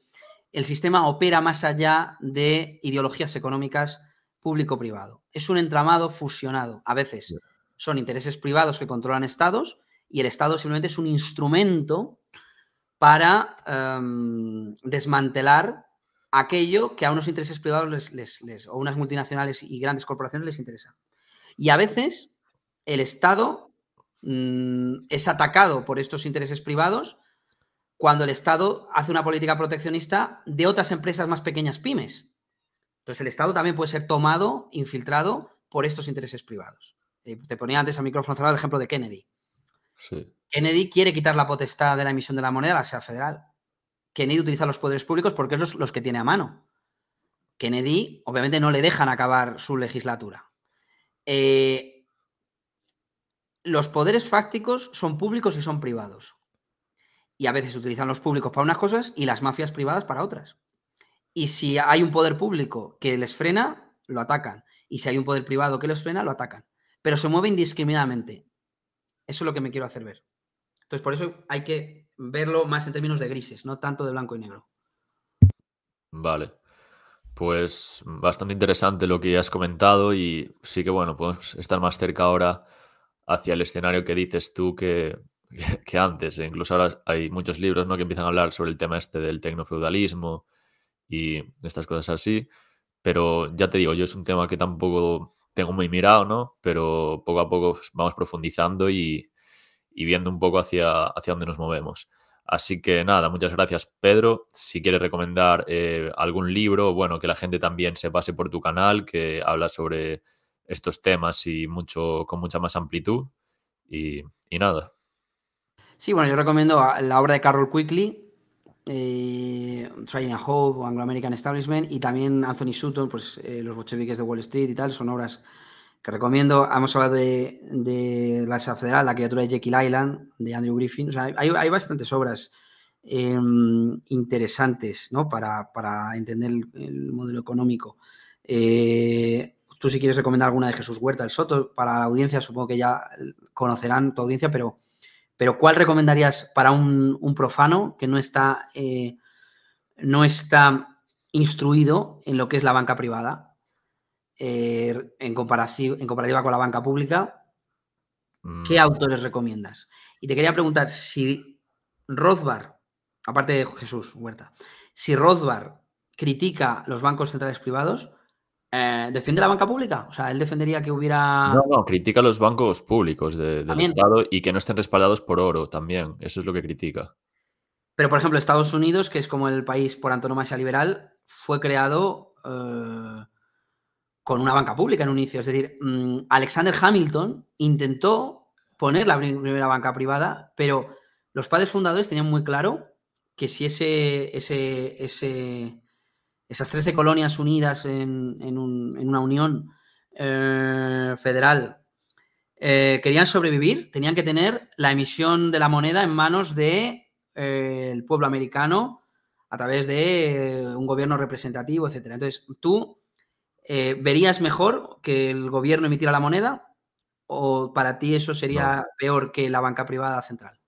el sistema opera más allá de ideologías económicas público-privado. Es un entramado fusionado. A veces son intereses privados que controlan estados y el estado simplemente es un instrumento para em, desmantelar aquello que a unos intereses privados les, o unas multinacionales y grandes corporaciones les interesa. Y a veces el Estado mm, es atacado por estos intereses privados cuando el Estado hace una política proteccionista de otras empresas más pequeñas pymes. Entonces el Estado también puede ser tomado, infiltrado por estos intereses privados. Eh, te ponía antes a micrófono cerrado el ejemplo de Kennedy. Kennedy quiere quitar la potestad de la emisión de la moneda a la SEA federal. Kennedy utiliza los poderes públicos porque esos son los, que tiene a mano. Kennedy, obviamente, no le dejan acabar su legislatura. Eh, los poderes fácticos son públicos y son privados. Y a veces utilizan los públicos para unas cosas y las mafias privadas para otras. Y si hay un poder público que les frena, lo atacan. Y si hay un poder privado que les frena, lo atacan. Pero se mueve indiscriminadamente. Eso es lo que me quiero hacer ver. Entonces, por eso hay que verlo más en términos de grises, no tanto de blanco y negro. Vale. Pues bastante interesante lo que has comentado y sí que bueno, podemos estar más cerca ahora hacia el escenario que dices tú que <laughs> que antes. E incluso ahora hay muchos libros ¿no? que empiezan a hablar sobre el tema este del tecnofeudalismo y estas cosas así. Pero ya te digo, yo es un tema que tampoco tengo muy mirado, ¿no? Pero poco a poco vamos profundizando y, viendo un poco hacia, hacia dónde nos movemos. Así que nada, muchas gracias Pedro. Si quieres recomendar eh, algún libro, bueno, que la gente también se pase por tu canal, que habla sobre estos temas y mucho, con mucha más amplitud. Y, y nada. Sí, bueno, yo recomiendo la obra de Carol Quigley eh, Trying a Hope Anglo American Establishment, y también Anthony Sutton, pues eh, Los Bocheviques de Wall Street y tal, son obras que recomiendo. Hemos hablado de, de La Federal, La criatura de Jekyll Island, de Andrew Griffin. O sea, hay, bastantes obras em, interesantes para, entender el, modelo económico. Eh, tú si quieres recomendar alguna de Jesús Huerta, el Soto, para la audiencia supongo que ya conocerán tu audiencia, pero pero ¿cuál recomendarías para un, profano que no está, eh, no está instruido en lo que es la banca privada eh, en, comparativa, en comparativa con la banca pública? ¿Qué mm. autores recomiendas? Y te quería preguntar si Rothbard, aparte de Jesús Huerta, si Rothbard critica los bancos centrales privados, eh, ¿Defiende la banca pública? O sea, él defendería que hubiera. No, no, critica los bancos públicos del Estado y que no estén respaldados por oro también. Eso es lo que critica. Pero, por ejemplo, Estados Unidos, que es como el país por antonomasia liberal, fue creado eh, con una banca pública en un inicio. Es decir, mm, Alexander Hamilton intentó poner la primera banca privada, pero los padres fundadores tenían muy claro que si ese, ese esas 13 colonias unidas en, una unión eh, federal eh, querían sobrevivir, tenían que tener la emisión de la moneda en manos del de, eh, pueblo americano a través de un gobierno representativo, etc. Entonces, tú verías mejor que el gobierno emitiera la moneda o para ti eso sería peor que la banca privada central?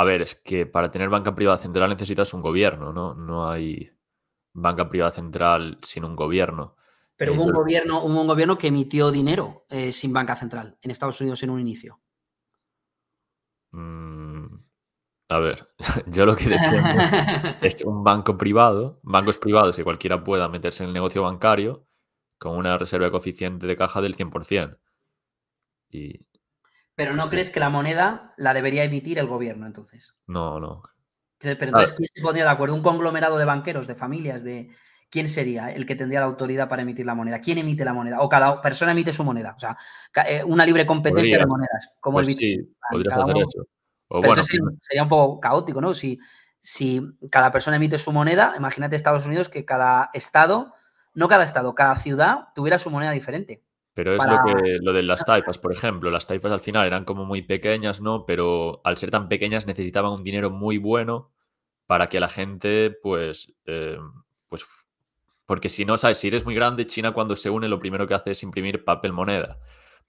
A ver, es que para tener banca privada central necesitas un gobierno, ¿no? No hay banca privada central sin un gobierno. Pero eh, hubo un gobierno, un gobierno que emitió dinero eh, sin banca central en Estados Unidos en un inicio. Mm, a ver, <laughs> yo lo que defiendo <laughs> es un banco privado, bancos privados que cualquiera pueda meterse en el negocio bancario con una reserva de coeficiente de caja del 100%. Y pero no crees que la moneda la debería emitir el gobierno, entonces. No, no. Pero entonces, ¿quién se pondría de acuerdo? ¿Un conglomerado de banqueros, de familias, de quién sería el que tendría la autoridad para emitir la moneda? ¿Quién emite la moneda? O cada persona emite su moneda. O sea, eh, una libre competencia de monedas. Como sí, podrías hacer eso. sería, un poco caótico, ¿no? Si, si cada persona emite su moneda, imagínate Estados Unidos que cada estado, no cada estado, cada ciudad tuviera su moneda diferente. Pero es lo, que, lo de las taifas, por ejemplo. Las taifas al final eran como muy pequeñas, ¿no? Pero al ser tan pequeñas necesitaban un dinero muy bueno para que la gente, pues, eh, pues, porque si no, ¿sabes? Si eres muy grande, China cuando se une lo primero que hace es imprimir papel moneda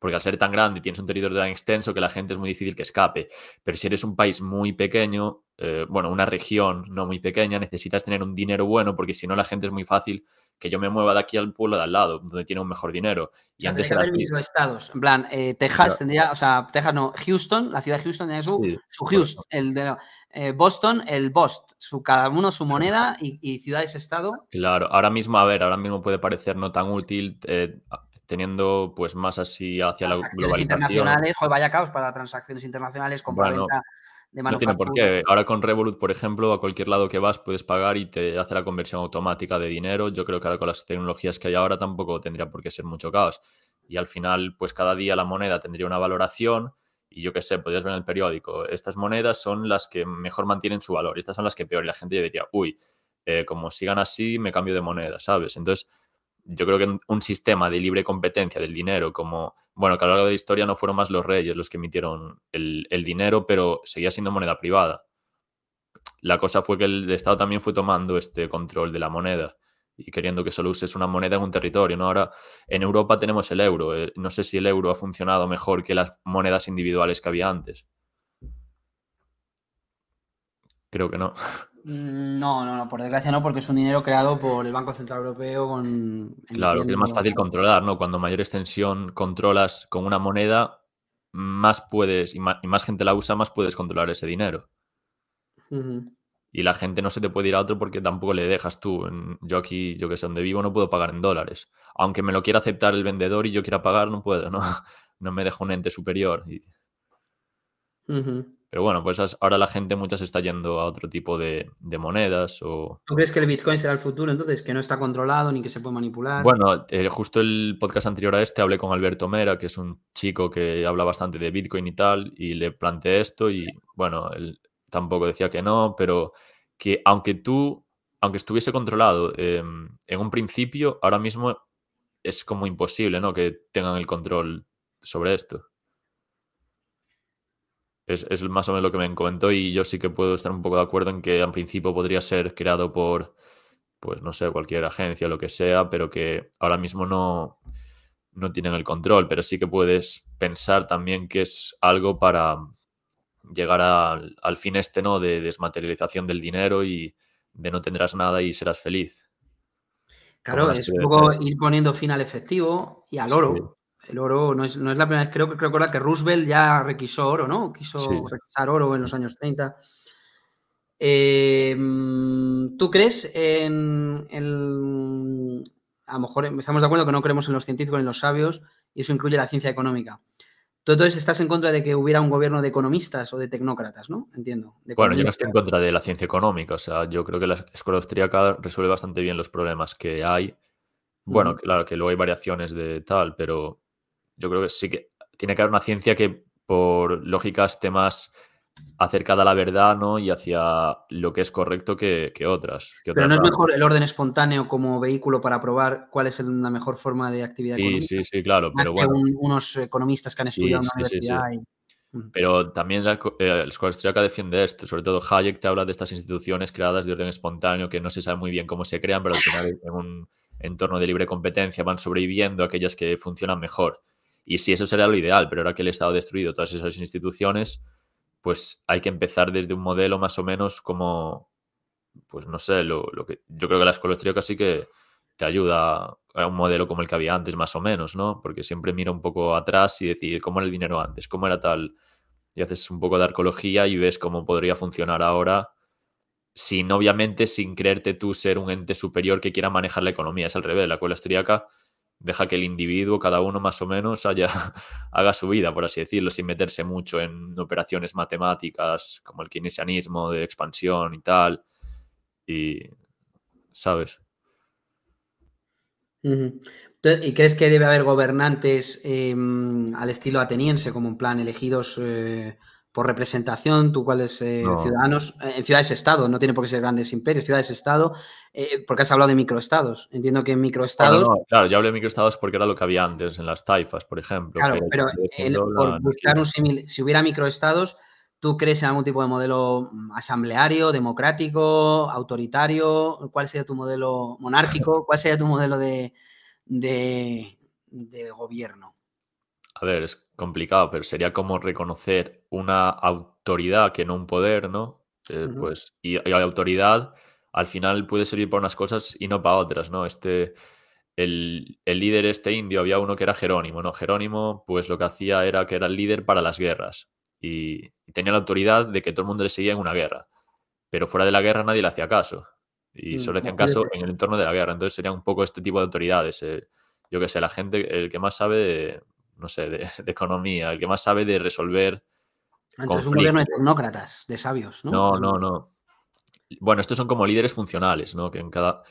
porque al ser tan grande tienes un territorio tan extenso que la gente es muy difícil que escape. Pero si eres un país muy pequeño, eh, bueno, una región no muy pequeña, necesitas tener un dinero bueno, porque si no la gente es muy fácil que yo me mueva de aquí al pueblo de al lado, donde tiene un mejor dinero. Y antes estados. En plan, eh, Texas tendría, o sea, Texas no, Houston, la ciudad de Houston tiene su, su Houston, el de eh, Boston, el Bost, su, cada uno su moneda y, y ciudades-estado. Claro, ahora mismo, a ver, ahora mismo puede parecer no tan útil teniendo pues más así hacia la globalización. internacionales, joder, vaya caos para transacciones internacionales, compra-venta de manufactura. No tiene por qué. Ahora con Revolut, por ejemplo, a cualquier lado que vas puedes pagar y te hace la conversión automática de dinero. Yo creo que ahora con las tecnologías que hay ahora tampoco tendría por qué ser mucho caos. Y al final, pues cada día la moneda tendría una valoración y yo qué sé, podrías ver en el periódico, estas monedas son las que mejor mantienen su valor, estas son las que peor, y la gente diría, uy, eh, como sigan así, me cambio de moneda, ¿sabes? Entonces, yo creo que un sistema de libre competencia del dinero, como, bueno, que a lo largo de la historia no fueron más los reyes los que emitieron el, el dinero, pero seguía siendo moneda privada. La cosa fue que el Estado también fue tomando este control de la moneda y queriendo que solo uses una moneda en un territorio. ¿no? Ahora en Europa tenemos el euro. Eh, no sé si el euro ha funcionado mejor que las monedas individuales que había antes. Creo que no. <laughs> Mm, no, no, no, por desgracia no, porque es un dinero creado por el Banco Central Europeo con... Claro, que es más fácil controlar, ¿no? Cuando mayor extensión controlas con una moneda, más puedes, y más, gente la usa, más puedes controlar ese dinero. Y la gente no se te puede ir a otro porque tampoco le dejas tú. Yo aquí, yo que sé, donde vivo no puedo pagar en dólares. Aunque me lo quiera aceptar el vendedor y yo quiera pagar, no puedo, ¿no? <laughs> No me deja un ente superior. Y... Pero bueno, pues ahora la gente muchas está yendo a otro tipo de, monedas o... ¿Tú crees que el Bitcoin será el futuro entonces? Que no está controlado ni que se puede manipular. Bueno, eh, justo el podcast anterior a este hablé con Alberto Mera, que es un chico que habla bastante de Bitcoin y tal, y le planteé esto y bueno, él tampoco decía que no, pero que aunque tú, aunque estuviese controlado em, en un principio, ahora mismo es como imposible, ¿no? Que tengan el control sobre esto. Es, más o menos lo que me comentó y yo sí que puedo estar un poco de acuerdo en que al principio podría ser creado por, pues no sé, cualquier agencia, lo que sea, pero que ahora mismo no, no tienen el control, pero sí que puedes pensar también que es algo para llegar al fin este, ¿no? De desmaterialización del dinero y de no tendrás nada y serás feliz. Claro, es un poco ir poniendo fin al efectivo y al oro el oro no es, la primera vez, creo que que Roosevelt ya requisó oro, ¿no? Quiso requisar oro en los años 30. Em, ¿Tú crees en, A lo mejor estamos de acuerdo que no creemos en los científicos, ni en los sabios, y eso incluye la ciencia económica. Tú entonces estás en contra de que hubiera un gobierno de economistas o de tecnócratas, ¿no? Entiendo. bueno, yo no estoy en contra de la ciencia económica. O sea, yo creo que la escuela austríaca resuelve bastante bien los problemas que hay. Bueno, claro que luego hay variaciones de tal, pero yo creo que sí que tiene que haber una ciencia que por lógicas más acercada a la verdad y hacia lo que es correcto que, otras. Pero no es mejor el orden espontáneo como vehículo para probar cuál es la mejor forma de actividad sí, económica. Sí, sí, claro. pero unos economistas que han estudiado en la universidad. Mm. Pero también la, eh, la defiende esto, sobre todo Hayek te habla de estas instituciones creadas de orden espontáneo que no se sabe muy bien cómo se crean, pero al final en un entorno de libre competencia van sobreviviendo aquellas que funcionan mejor. Y si eso sería lo ideal, pero ahora que el Estado ha destruido todas esas instituciones, pues hay que empezar desde un modelo más o menos como, pues no sé, lo, que yo creo que la escuela austríaca sí que te ayuda a un modelo como el que había antes, más o menos, ¿no? Porque siempre mira un poco atrás y decir cómo era el dinero antes, cómo era tal. Y haces un poco de arqueología y ves cómo podría funcionar ahora, sin obviamente, sin creerte tú ser un ente superior que quiera manejar la economía. Es al revés, la escuela austríaca deja que el individuo, cada uno más o menos, haya, <laughs> haga su vida, por así decirlo, sin meterse mucho en operaciones matemáticas como el kinesianismo de expansión y tal. Y, ¿sabes? ¿Y crees que debe haber gobernantes em, al estilo ateniense, como en plan elegidos eh, por representación, tú cuáles eh, ciudadanos, eh, en ciudades-estado, no tiene por qué ser grandes imperios, ciudades-estado, eh, porque has hablado de microestados. Entiendo que en microestados. claro, yo hablé de microestados porque era lo que había antes en las taifas, por ejemplo. Claro, pero buscar un si hubiera microestados, ¿tú crees en algún tipo de modelo mm, asambleario, democrático, autoritario? ¿Cuál sería tu modelo monárquico? <laughs> ¿Cuál sería tu modelo de, de, de gobierno? A ver, es complicado, pero sería como reconocer una autoridad que no un poder, ¿no? Eh, pues, y, la autoridad al final puede servir para unas cosas y no para otras, ¿no? Este, el, el, líder este indio, había uno que era Jerónimo, ¿no? Jerónimo, pues lo que hacía era que era el líder para las guerras y, tenía la autoridad de que todo el mundo le seguía en una guerra, pero fuera de la guerra nadie le hacía caso y mm, solo hacían caso en el entorno de la guerra. Entonces sería un poco este tipo de autoridades. Eh, yo que sé, la gente, el que más sabe de, no sé, <laughs> de, economía, el que más sabe de resolver. Ah, entonces, un gobierno de tecnócratas, de sabios, ¿no? No, pues no, no. Bueno, estos son como líderes funcionales, ¿no? Que en cada...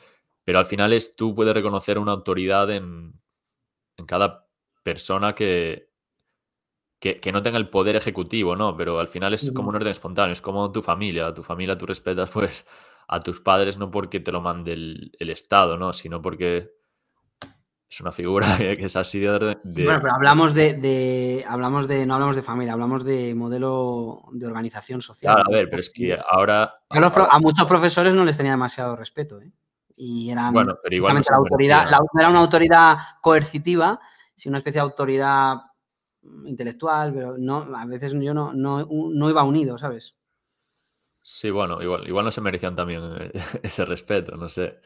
Pero al final es tú puedes reconocer una autoridad en, cada persona que, que, no tenga el poder ejecutivo, ¿no? Pero al final es como un orden espontáneo, es como tu familia, a tu familia tú respetas <laughs> pues a tus padres no porque te lo mande el, el Estado, ¿no? Sino porque es una figura <laughs> que es así de... Bueno, pero hablamos de, hablamos de... No hablamos de familia, hablamos de modelo de organización social. a ver, pero es que ahora... A, muchos profesores no les tenía demasiado respeto, ¿eh? Y eran... Bueno, pero igual... la autoridad, era una autoridad coercitiva, si una especie de autoridad mm, intelectual, pero no, a veces yo no, no iba unido, ¿sabes? Sí, bueno, igual, igual no se merecían también eh, <laughs> ese respeto, no sé.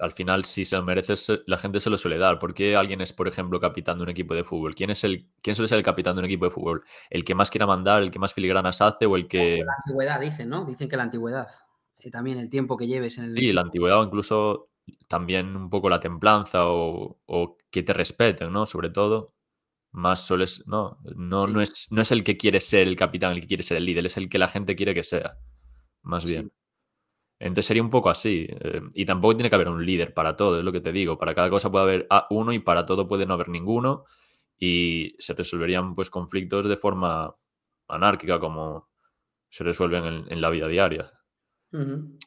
Al final, si se lo merece, la gente se lo suele dar. porque alguien es, por ejemplo, capitán de un equipo de fútbol? ¿Quién, es el, quién suele ser el capitán de un equipo de fútbol? ¿El que más quiera mandar, el que más filigranas hace o el que... La antigüedad, dicen, ¿no? Dicen que la antigüedad. Y eh, también el tiempo que lleves en el... Sí, la antigüedad o incluso también un poco la templanza o, que te respeten, ¿no? Sobre todo más sueles. No, no, no, es, no es el que quiere ser el capitán, el que quiere ser el líder, es el que la gente quiere que sea más bien. Entonces sería un poco así. Eh, y tampoco tiene que haber un líder para todo, es lo que te digo. Para cada cosa puede haber uno y para todo puede no haber ninguno. Y se resolverían pues conflictos de forma anárquica, como se resuelven en, la vida diaria.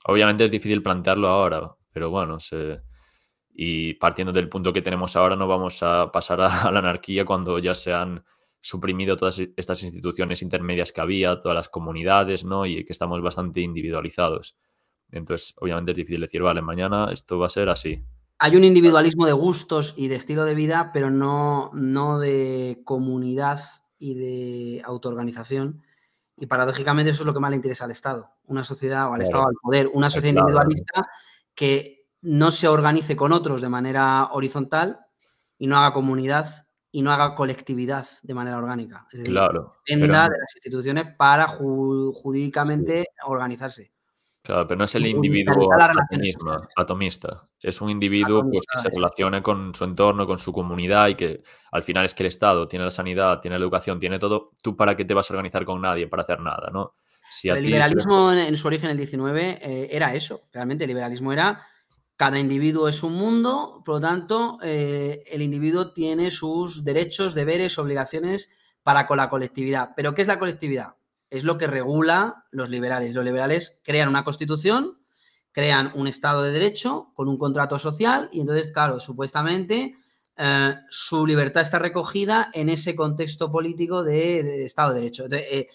Obviamente es difícil plantearlo ahora, pero bueno, y partiendo del punto que tenemos ahora, no vamos a pasar a <laughs> la anarquía cuando ya sean suprimido todas e-, estas instituciones intermedias que había, todas las comunidades, ¿no? Y que estamos bastante individualizados. Entonces, obviamente es difícil decir, vale, mañana esto va a ser así. Hay un individualismo de gustos y de estilo de vida, pero no, no de comunidad y de autoorganización. Y paradójicamente eso es lo que más le interesa al Estado, una sociedad o al Estado al poder, una sociedad individualista que no se organice con otros de manera horizontal y no haga comunidad y no haga colectividad de manera orgánica. Es decir, claro, de las instituciones para jurídicamente organizarse. Claro, pero no es el individuo atomista. Es un individuo pues, que se relaciona con su entorno, con su comunidad y que al final es que el Estado tiene la sanidad, tiene la educación, tiene todo. ¿Tú para qué te vas a organizar con nadie para hacer nada? ¿no? el liberalismo en su origen, en el 19, eh, era eso. Realmente el liberalismo era cada individuo es un mundo, por lo tanto, eh, el individuo tiene sus derechos, deberes, obligaciones para con la colectividad. ¿Pero qué es la colectividad? Es lo que regula los liberales. Los liberales crean una constitución, crean un Estado de Derecho con un contrato social y entonces, claro, supuestamente eh, su libertad está recogida en ese contexto político de, Estado de Derecho. Eh,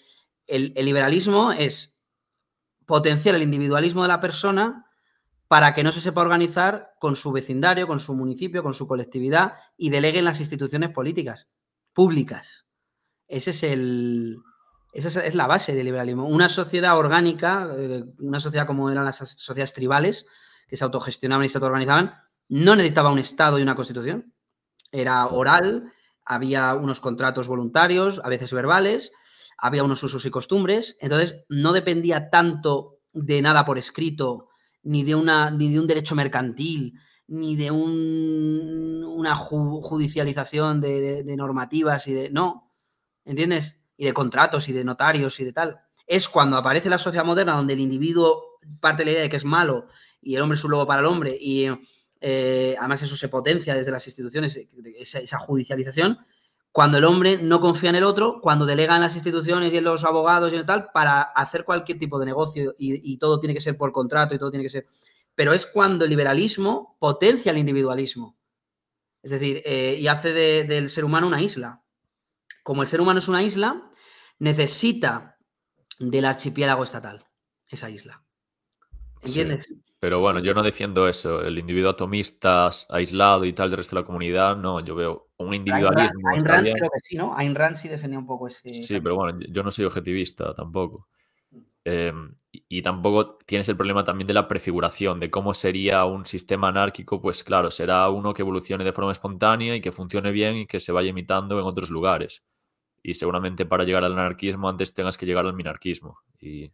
el liberalismo es potenciar el individualismo de la persona para que no se sepa organizar con su vecindario, con su municipio, con su colectividad y deleguen las instituciones políticas, públicas. es esa es la base del liberalismo. Una sociedad orgánica, eh, una sociedad como eran las sociedades tribales, que se autogestionaban y se autoorganizaban, no necesitaba un Estado y una constitución. Era oral, había unos contratos voluntarios, a veces verbales, había unos usos y costumbres. Entonces, no dependía tanto de nada por escrito ni de, una, ni de un derecho mercantil, ni de un, una judicialización de, normativas y de... No, ¿entiendes? Y de contratos y de notarios y de tal. Es cuando aparece la sociedad moderna donde el individuo parte la idea de que es malo y el hombre es un lobo para el hombre y eh, además eso se potencia desde las instituciones, esa, esa judicialización, cuando el hombre no confía en el otro, cuando delega en las instituciones y en los abogados y en tal, para hacer cualquier tipo de negocio y, todo tiene que ser por contrato y todo tiene que ser. Pero es cuando el liberalismo potencia el individualismo. Es decir, eh, y hace del ser humano una isla. Como el ser humano es una isla, necesita del archipiélago estatal, esa isla. ¿Entiendes? Pero bueno, yo no defiendo eso, el individuo atomista aislado y tal del resto de la comunidad, no, yo veo un individualismo. Ayn Rand, creo que sí, ¿no? Ayn Rand sí defendía un poco ese... Sí, pero bueno, yo no soy objetivista tampoco. Mm. Em, y tampoco tienes el problema también de la prefiguración, de cómo sería un sistema anárquico, pues claro, será uno que evolucione de forma espontánea y que funcione bien y que se vaya imitando en otros lugares. Y seguramente para llegar al anarquismo antes tengas que llegar al minarquismo. Y...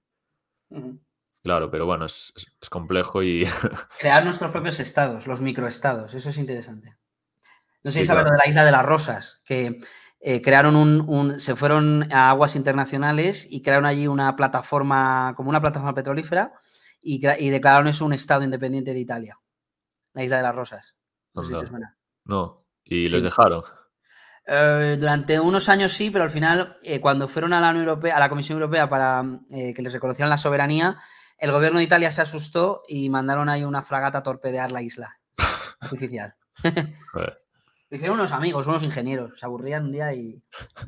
Claro, pero bueno, es, complejo y... <laughs> Crear nuestros propios estados, los microestados, eso es interesante. No sé si sí, de la isla de las rosas, que eh, crearon un, se fueron a aguas internacionales y crearon allí una plataforma, como una plataforma petrolífera, y, declararon eso un estado independiente de Italia, la isla de las rosas. No, y les dejaron. Eh, durante unos años sí, pero al final, eh, cuando fueron a la Unión Europea, a la Comisión Europea para que les reconocieran la soberanía, el gobierno de Italia se asustó y mandaron ahí una fragata a torpedear la isla <laughs> <laughs> Lo Hicieron unos amigos, unos ingenieros, se aburrían un día y,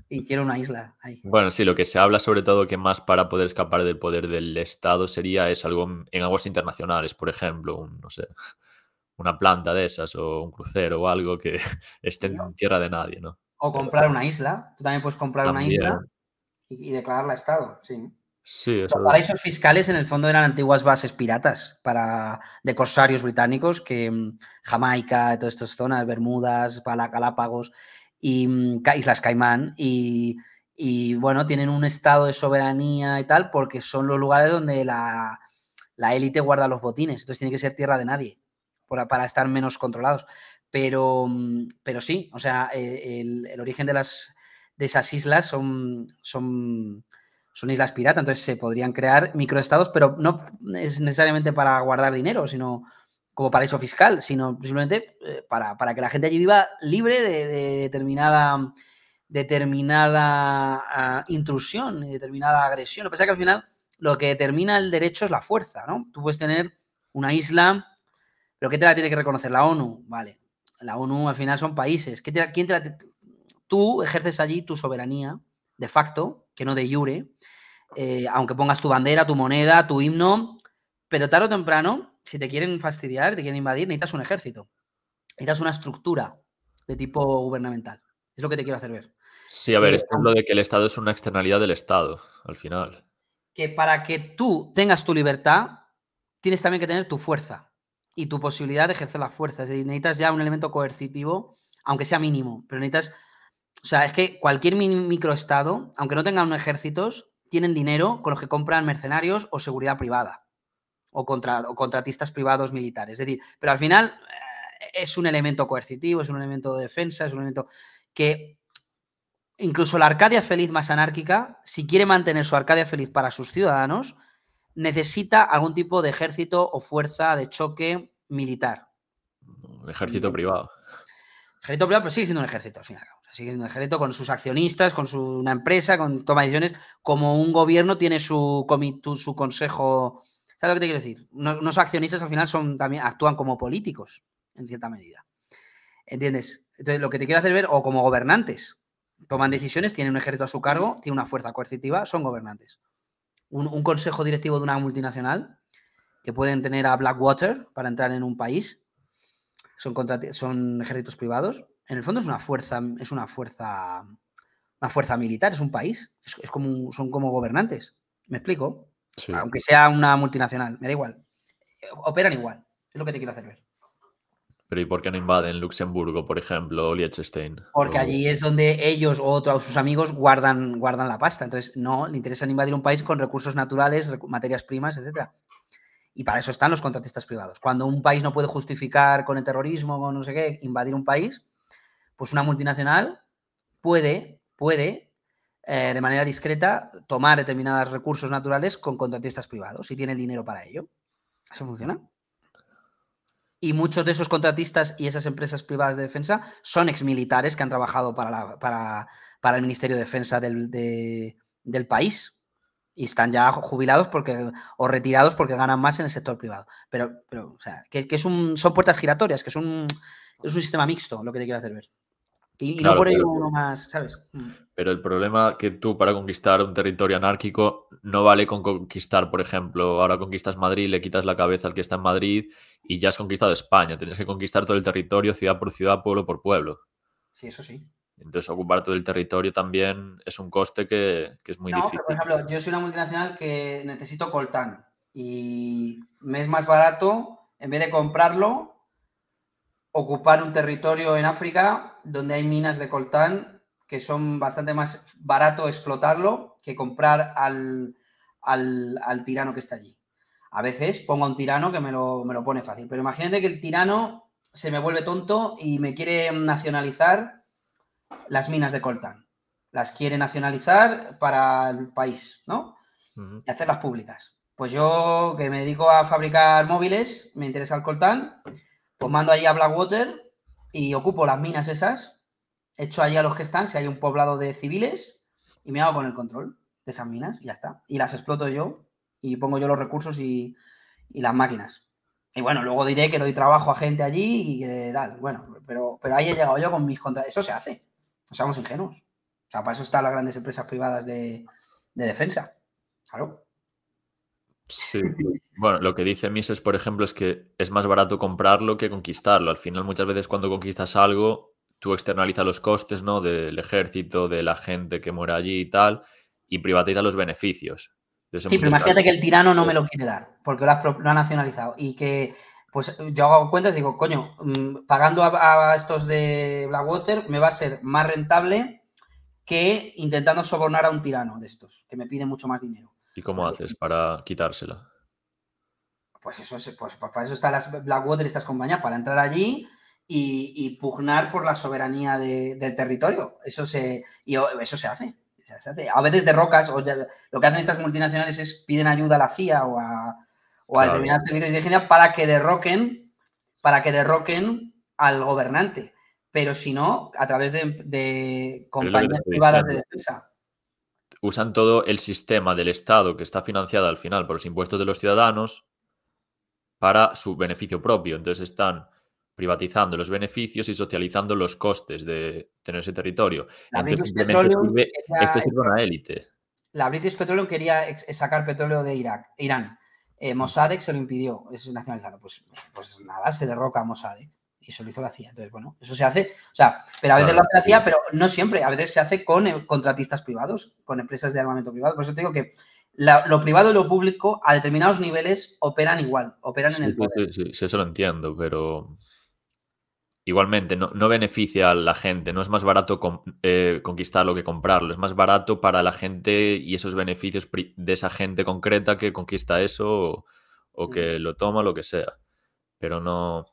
hicieron una isla ahí. Bueno, sí, lo que se habla sobre todo que más para poder escapar del poder del Estado sería es algo en aguas internacionales, por ejemplo, no sé, una planta de esas o un crucero o algo que <laughs> esté en tierra de nadie, ¿no? O comprar una isla, tú también puedes comprar una isla y declararla Estado, sí. Sí, Los paraísos fiscales en el fondo eran antiguas bases piratas para, de corsarios británicos que mm, Jamaica, todas estas zonas, Bermudas, Galápagos y mm, Islas Caimán y, bueno, tienen un estado de soberanía y tal porque son los lugares donde la, élite guarda los botines, entonces tiene que ser tierra de nadie para, estar menos controlados. Pero, mm, pero sí, o sea, eh, el, origen de, las, de esas islas son, son son islas pirata, entonces se podrían crear microestados, pero no es necesariamente para guardar dinero, sino como paraíso fiscal, sino simplemente eh, para, que la gente allí viva libre de, determinada, determinada ah, intrusión, determinada agresión. Lo que pasa que al final lo que determina el derecho es la fuerza, ¿no? Tú puedes tener una isla, pero ¿qué te la tiene que reconocer? La ONU, vale. La ONU al final son países. ¿Qué quién tú ejerces allí tu soberanía de facto que no de jure, eh, aunque pongas tu bandera, tu moneda, tu himno, pero tarde o temprano, si te quieren fastidiar, te quieren invadir, necesitas un ejército, necesitas una estructura de tipo gubernamental. Es lo que te quiero hacer ver. Sí, a ver, eh, esto lo de que el Estado es una externalidad del Estado, al final. Que para que tú tengas tu libertad, tienes también que tener tu fuerza y tu posibilidad de ejercer la fuerza. Es decir, necesitas ya un elemento coercitivo, aunque sea mínimo, pero necesitas o sea, es que cualquier microestado, aunque no tengan ejércitos, tienen dinero con los que compran mercenarios o seguridad privada o, contratistas privados militares. Es decir, pero al final eh, es un elemento coercitivo, es un elemento de defensa, es un elemento que incluso la Arcadia feliz más anárquica, si quiere mantener su Arcadia feliz para sus ciudadanos, necesita algún tipo de ejército o fuerza de choque militar. Un ejército mm. privado. Ejército privado, pero sigue siendo un ejército al final. Así que ejército con sus accionistas, con una empresa, con toma decisiones, como un gobierno tiene su, su consejo. ¿Sabes lo que te quiero decir? Los accionistas al final son, también actúan como políticos, en cierta medida. ¿Entiendes? Entonces, lo que te quiero hacer ver, o como gobernantes, toman decisiones, tienen un ejército a su cargo, tienen una fuerza coercitiva, son gobernantes. Un, consejo directivo de una multinacional, que pueden tener a Blackwater para entrar en un país, son, son ejércitos privados, en el fondo es una fuerza, es una fuerza, una fuerza militar, es un país, es, como, son como gobernantes. ¿Me explico? Aunque sea una multinacional, me da igual. Operan igual, es lo que te quiero hacer ver. Pero ¿y por qué no invaden Luxemburgo, por ejemplo, o Liechtenstein? Porque allí es donde ellos o otros sus amigos guardan, guardan la pasta. Entonces, no, le interesa invadir un país con recursos naturales, materias primas, etc. Y para eso están los contratistas privados. Cuando un país no puede justificar con el terrorismo o no sé qué, invadir un país, pues una multinacional puede, puede eh, de manera discreta tomar determinados recursos naturales con contratistas privados y tiene el dinero para ello. Eso funciona. Y muchos de esos contratistas y esas empresas privadas de defensa son exmilitares que han trabajado para, para, el Ministerio de Defensa del, país y están ya jubilados porque o retirados porque ganan más en el sector privado. Pero, pero o sea, que, es un, son puertas giratorias, que es es un sistema mixto, lo que te quiero hacer ver. Y, no por ello más, ¿sabes? Mm. Pero el problema que tú para conquistar un territorio anárquico no vale con conquistar, por ejemplo, ahora conquistas Madrid, le quitas la cabeza al que está en Madrid y ya has conquistado España. Tienes que conquistar todo el territorio, ciudad por ciudad, pueblo por pueblo. Sí, eso sí. Entonces ocupar todo el territorio también es un coste que, es muy difícil. por ejemplo, yo soy una multinacional que necesito coltán y me es más barato, en vez de comprarlo, ocupar un territorio en África donde hay minas de coltán que son bastante más barato explotarlo que comprar al, tirano que está allí. A veces pongo un tirano que me lo, pone fácil, pero imagínate que el tirano se me vuelve tonto y me quiere nacionalizar las minas de coltán. Las quiere nacionalizar para el país, ¿no? Y hacerlas públicas. Pues yo, que me dedico a fabricar móviles, me interesa el coltán, pues mando ahí a Blackwater y ocupo las minas esas, echo allí a los que están, si hay un poblado de civiles, y me hago con el control de esas minas, y ya está. Y las exploto yo, y pongo yo los recursos y, las máquinas. Y bueno, luego diré que doy trabajo a gente allí y que tal. Bueno, pero, pero ahí he llegado yo con mis contras. Eso se hace. No seamos ingenuos. O para eso están las grandes empresas privadas de, de defensa. Claro. Sí, bueno, lo que dice Mises, por ejemplo, es que es más barato comprarlo que conquistarlo. Al final, muchas veces cuando conquistas algo, tú externalizas los costes, ¿no? Del ejército, de la gente que muere allí y tal, y privatizas los beneficios. Sí, pero imagínate que el tirano no me lo quiere dar, porque lo, ha nacionalizado. Y que, pues yo hago cuentas y digo, coño, mm, pagando a, a estos de Blackwater me va a ser más rentable que intentando sobornar a un tirano de estos, que me pide mucho más dinero. ¿Y cómo pues, haces para quitársela? Pues eso pues para eso están las Blackwater y estas compañías, para entrar allí y, pugnar por la soberanía del territorio. Eso se, y eso se hace. A veces de rocas, o lo que hacen estas multinacionales es piden ayuda a la CIA o a, determinados servicios de inteligencia para que derroquen, para que derroquen al gobernante. Pero si no, a través de compañías privadas de defensa usan todo el sistema del Estado que está financiado al final por los impuestos de los ciudadanos para su beneficio propio. Entonces están privatizando los beneficios y socializando los costes de tener ese territorio. La British una élite. La British Petroleum quería sacar petróleo de Irak, Irán. Eh, Mossadegh se lo impidió, es nacionalizado. Pues, pues nada, se derroca a Mossadegh. Y eso lo hizo la CIA. Entonces, bueno, eso se hace. O sea, pero a veces lo hace la CIA, pero no siempre. A veces se hace con eh, contratistas privados, con empresas de armamento privado. Por eso te digo que lo privado y lo público a determinados niveles operan igual, operan en el poder. Sí, eso lo entiendo, pero igualmente no, beneficia a la gente, no es más barato con, eh, conquistarlo que comprarlo, es más barato para la gente y esos beneficios de esa gente concreta que conquista eso o mm. que lo toma, lo que sea. Pero no,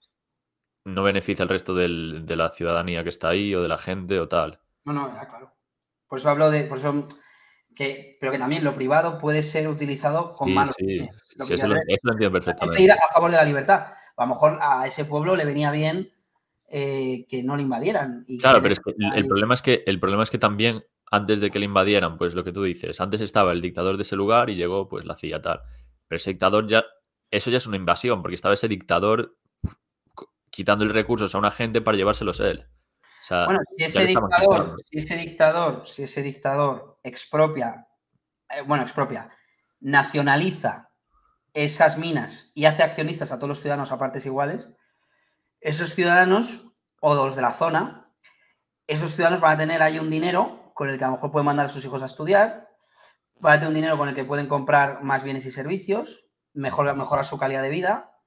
no beneficia al resto de la ciudadanía que está ahí o de la gente o tal. No, no, ya, claro. Por eso hablo de. Por eso que, pero que también lo privado puede ser utilizado con sí, manos. Sí, sí eso, lo, perfectamente. a, favor de la libertad. A lo mejor a ese pueblo le venía bien eh, que no le invadieran. claro, pero el, problema es que el problema es que también antes de que le invadieran, pues lo que tú dices, antes estaba el dictador de ese lugar y llegó pues la CIA tal. Pero ese dictador ya, eso ya es una invasión, porque estaba ese dictador quitando el recursos a una gente para llevárselos a él. bueno, si ese, dictador, si ese dictador, expropia, eh, bueno, expropia, nacionaliza esas minas y hace accionistas a todos los ciudadanos a partes iguales, esos ciudadanos o los de la zona, esos ciudadanos van a tener ahí un dinero con el que a lo mejor pueden mandar a sus hijos a estudiar, van a tener un dinero con el que pueden comprar más bienes y servicios, mejorar su calidad de vida,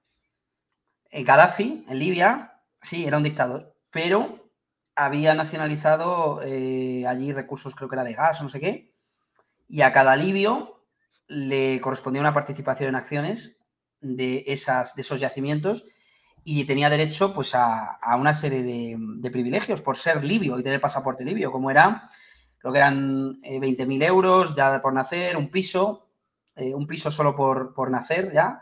eh, Gaddafi, en Libia, sí, era un dictador, pero había nacionalizado eh, allí recursos, creo que era de gas, no sé qué, y a cada libio le correspondía una participación en acciones de, esas, de esos yacimientos y tenía derecho pues, a, una serie de, privilegios por ser libio y tener pasaporte libio, como era, creo que eran 20.000 eh, euros ya por nacer, un piso, un piso solo por, por nacer ya,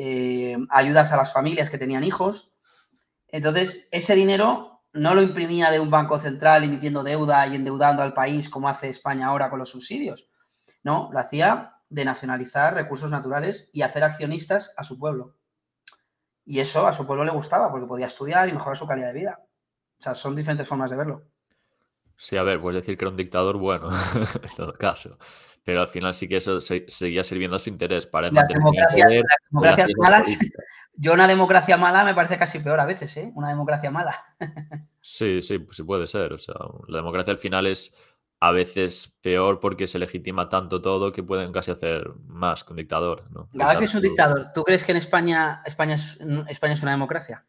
eh, ayudas a las familias que tenían hijos. Entonces, ese dinero no lo imprimía de un banco central emitiendo deuda y endeudando al país como hace España ahora con los subsidios. No, lo hacía de nacionalizar recursos naturales y hacer accionistas a su pueblo. Y eso a su pueblo le gustaba porque podía estudiar y mejorar su calidad de vida. O sea, son diferentes formas de verlo. Sí, a ver, puedes decir que era un dictador bueno, <laughs> en todo caso. Pero al final sí que eso seguía sirviendo a su interés para las malas. <laughs> Yo una democracia mala me parece casi peor a veces, ¿eh? Una democracia mala. <laughs> sí, sí, sí puede ser. O sea, la democracia al final es a veces peor porque se legitima tanto todo que pueden casi hacer más que un dictador. Cada que es un dictador. ¿Tú crees que en España España España es una democracia?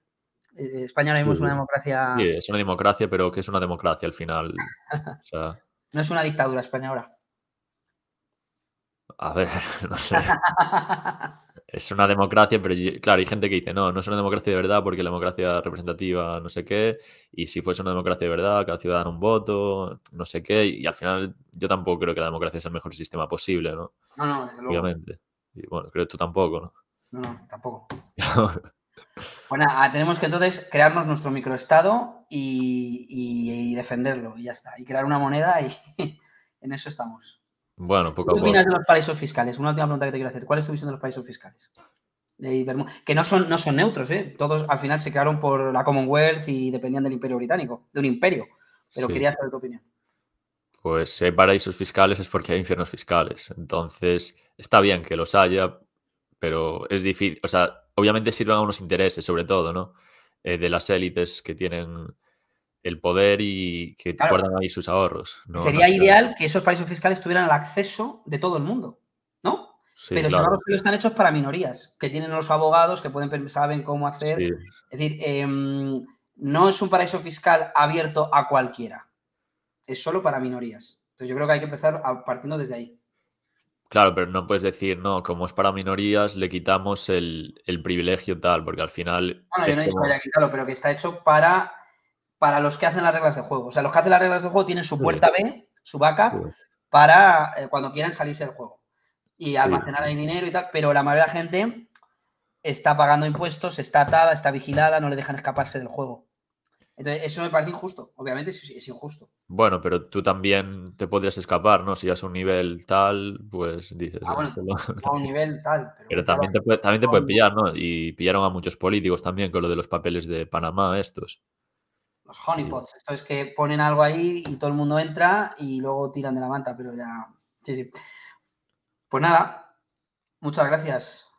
Eh, España ahora mismo es una democracia. Sí, es una democracia, pero ¿qué es una democracia al final. <laughs> no es una dictadura España ahora. A ver, <laughs> no sé. es una democracia, pero claro, hay gente que dice, no, no es una democracia de verdad porque la democracia representativa no sé qué, y si fuese una democracia de verdad, cada ciudadano un voto, no sé qué, y, al final yo tampoco creo que la democracia sea el mejor sistema posible, ¿no? No, no, desde luego. Obviamente. Y bueno, creo que tú tampoco, ¿no? No, no, tampoco. <laughs> Bueno, ah, tenemos que entonces crearnos nuestro microestado y, defenderlo, y ya está. Y crear una moneda y <laughs> en eso estamos. Bueno, poco a poco. ¿Qué opinas los paraísos fiscales? Una última pregunta que te quiero hacer. ¿Cuál es tu visión de los paraísos fiscales? que no son, no son neutros, ¿eh? Todos al final se crearon por la Commonwealth y dependían del Imperio Británico, de un imperio. Pero quería saber tu opinión. Pues si hay paraísos fiscales es porque hay infiernos fiscales. Entonces, está bien que los haya, pero es difícil. O sea, obviamente sirven a unos intereses, sobre todo, ¿no? Eh, de las élites que tienen el poder y que guardan ahí sus ahorros. Sería ideal que esos paraísos fiscales tuvieran el acceso de todo el mundo, ¿no? Pero Pero claro. los están hechos para minorías, que tienen los abogados, que pueden saben cómo hacer. Es decir, em, no es un paraíso fiscal abierto a cualquiera. Es solo para minorías. Entonces yo creo que hay que empezar partiendo desde ahí. Claro, pero no puedes decir, no, como es para minorías, le quitamos el, privilegio tal, porque al final. Bueno, yo no he dicho quitarlo, pero que está hecho para, para los que hacen las reglas de juego. O sea, los que hacen las reglas de juego tienen su puerta B, su vaca para eh, cuando quieran salirse del juego y almacenar el dinero y tal, pero la mayoría de la gente está pagando impuestos, está atada, está vigilada, no le dejan escaparse del juego. Entonces, eso me parece injusto. Obviamente es, injusto. Bueno, pero tú también te podrías escapar, ¿no? Si vas un nivel tal, pues dices. Ah, bueno, <laughs> a un nivel tal. Pero, también, te puede, pillar, ¿no? Y pillaron a muchos políticos también con lo de los papeles de Panamá, estos. Los honeypots. Esto es que ponen algo ahí y todo el mundo entra y luego tiran de la manta, pero ya. Sí, sí. Pues nada. Muchas gracias,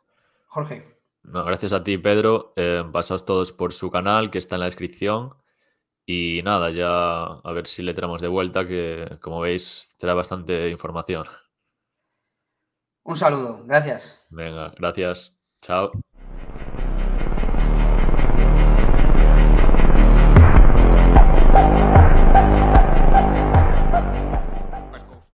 Jorge. No, gracias a ti, Pedro. Eh, pasaos todos por su canal, que está en la descripción. Y nada, ya a ver si le traemos de vuelta, que como veis trae bastante información. Un saludo, gracias. Venga, gracias. Chao.